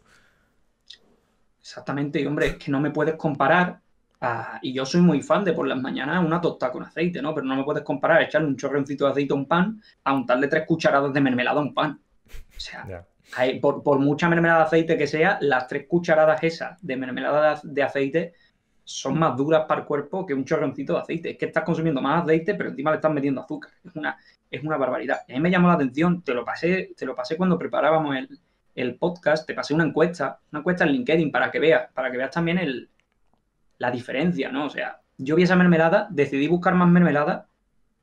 Exactamente, y hombre, es que no me puedes comparar Ah, y yo soy muy fan de por las mañanas una tosta con aceite, ¿no? Pero no me puedes comparar echarle un chorroncito de aceite a un pan a untarle tres cucharadas de mermelada a un pan. O sea, por, mucha mermelada de aceite que sea, las tres cucharadas esas de mermelada de, aceite son más duras para el cuerpo que un chorroncito de aceite. Es que estás consumiendo más aceite, pero encima le estás metiendo azúcar. Es una, es una barbaridad. A mí me llamó la atención, te lo pasé, te lo pasé cuando preparábamos el, el podcast, te pasé una encuesta, una encuesta en LinkedIn para que veas, para que veas también el, la diferencia, ¿no? O sea, yo vi esa mermelada, decidí buscar más mermelada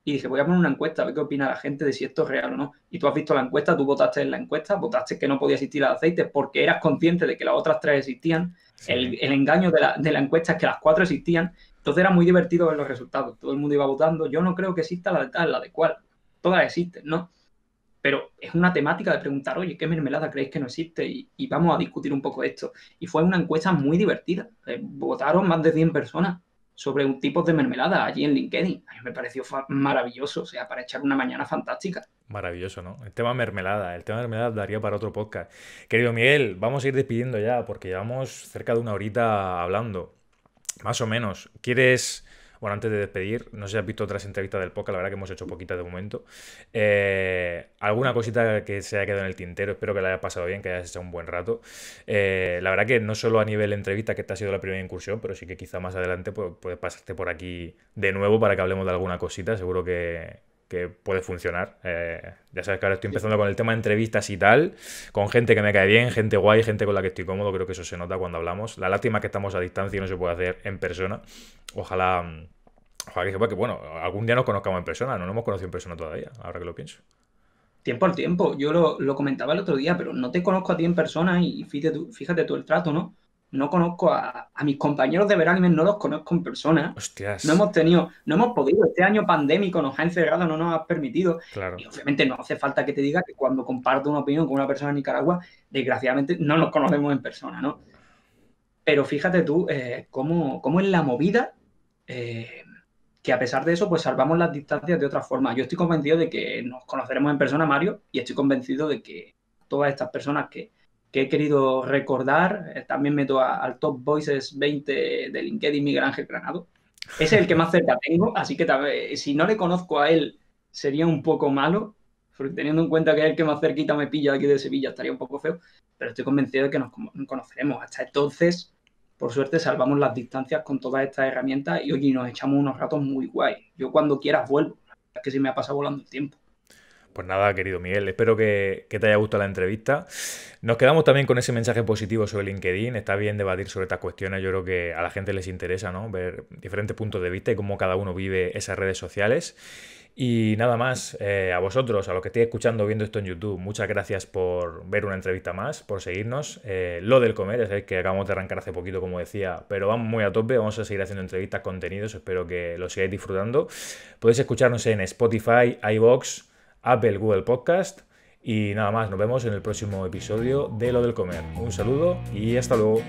y dije, voy a poner una encuesta, a ver qué opina la gente de si esto es real o no. Y tú has visto la encuesta, tú votaste en la encuesta, votaste que no podía existir el aceite porque eras consciente de que las otras tres existían. El, engaño de la, de la encuesta es que las cuatro existían. Entonces era muy divertido ver los resultados. Todo el mundo iba votando. Yo no creo que exista la de tal, la de cual. Todas existen, ¿no? pero es una temática de preguntar, oye, ¿qué mermelada creéis que no existe? Y, vamos a discutir un poco esto. Y fue una encuesta muy divertida. Eh, votaron más de 100 personas sobre un tipo de mermelada allí en LinkedIn. A mí me pareció maravilloso, o sea, para echar una mañana fantástica.
Maravilloso, ¿no? El tema mermelada, el tema mermelada daría para otro podcast. Querido Miguel, vamos a ir despidiendo ya porque llevamos cerca de una horita hablando, más o menos. ¿Quieres bueno, antes de despedir, no sé si has visto otras entrevistas del podcast, la verdad que hemos hecho poquitas de momento. Eh, alguna cosita que se haya quedado en el tintero, espero que la hayas pasado bien, que hayas hecho un buen rato. Eh, la verdad que no solo a nivel entrevista, que te ha sido la primera incursión, pero sí que quizá más adelante pues, puedes pasarte por aquí de nuevo para que hablemos de alguna cosita, seguro que, que puede funcionar. Eh, ya sabes que ahora estoy empezando con el tema de entrevistas y tal, con gente que me cae bien, gente guay, gente con la que estoy cómodo, creo que eso se nota cuando hablamos. La lástima es que estamos a distancia y no se puede hacer en persona. Ojalá, mm, ojalá que que, bueno, algún día nos conozcamos en persona, no nos hemos conocido en persona todavía, ahora que lo pienso. Tiempo al tiempo, yo lo, comentaba el otro día, pero no te conozco a ti en persona y
fíjate tú, fíjate tú el trato, ¿no? no conozco a, mis compañeros de verano, no los conozco en persona.
Hostias. No hemos
tenido, no hemos podido. Este año pandémico nos ha encerrado, no nos ha permitido. Y obviamente no hace falta que te diga que cuando comparto una opinión con una persona en Nicaragua, desgraciadamente no nos conocemos en persona, ¿no? Pero fíjate tú eh, cómo, cómo, la movida, eh, que a pesar de eso, pues salvamos las distancias de otra forma. Yo estoy convencido de que nos conoceremos en persona, Mario, y estoy convencido de que todas estas personas que que he querido recordar. Eh, también meto al Top Voices 20 de LinkedIn, Miguel Ángel Granado. Es el que más cerca tengo, así que eh, si no le conozco a él sería un poco malo, teniendo en cuenta que es el que más cerquita me pilla aquí de Sevilla estaría un poco feo, pero estoy convencido de que nos conoceremos. Hasta entonces, por suerte, salvamos las distancias con todas estas herramientas y hoy nos echamos unos ratos muy guay. Yo cuando quieras vuelvo, es que se me ha pasado volando el tiempo.
Pues nada, querido Miguel, espero que, te haya gustado la entrevista. Nos quedamos también con ese mensaje positivo sobre LinkedIn. Está bien debatir sobre estas cuestiones. Yo creo que a la gente les interesa ¿no? ver diferentes puntos de vista y cómo cada uno vive esas redes sociales. Y nada más, eh, a vosotros, a los que estéis escuchando viendo esto en YouTube, muchas gracias por ver una entrevista más, por seguirnos. Eh, lo del comer, es sabéis que acabamos de arrancar hace poquito, como decía, pero vamos muy a tope, vamos a seguir haciendo entrevistas, contenidos, espero que lo sigáis disfrutando. Podéis escucharnos en Spotify, iBox. Apple, Google Podcast. Y nada más, nos vemos en el próximo episodio de Lo del Comer. Un saludo y hasta luego.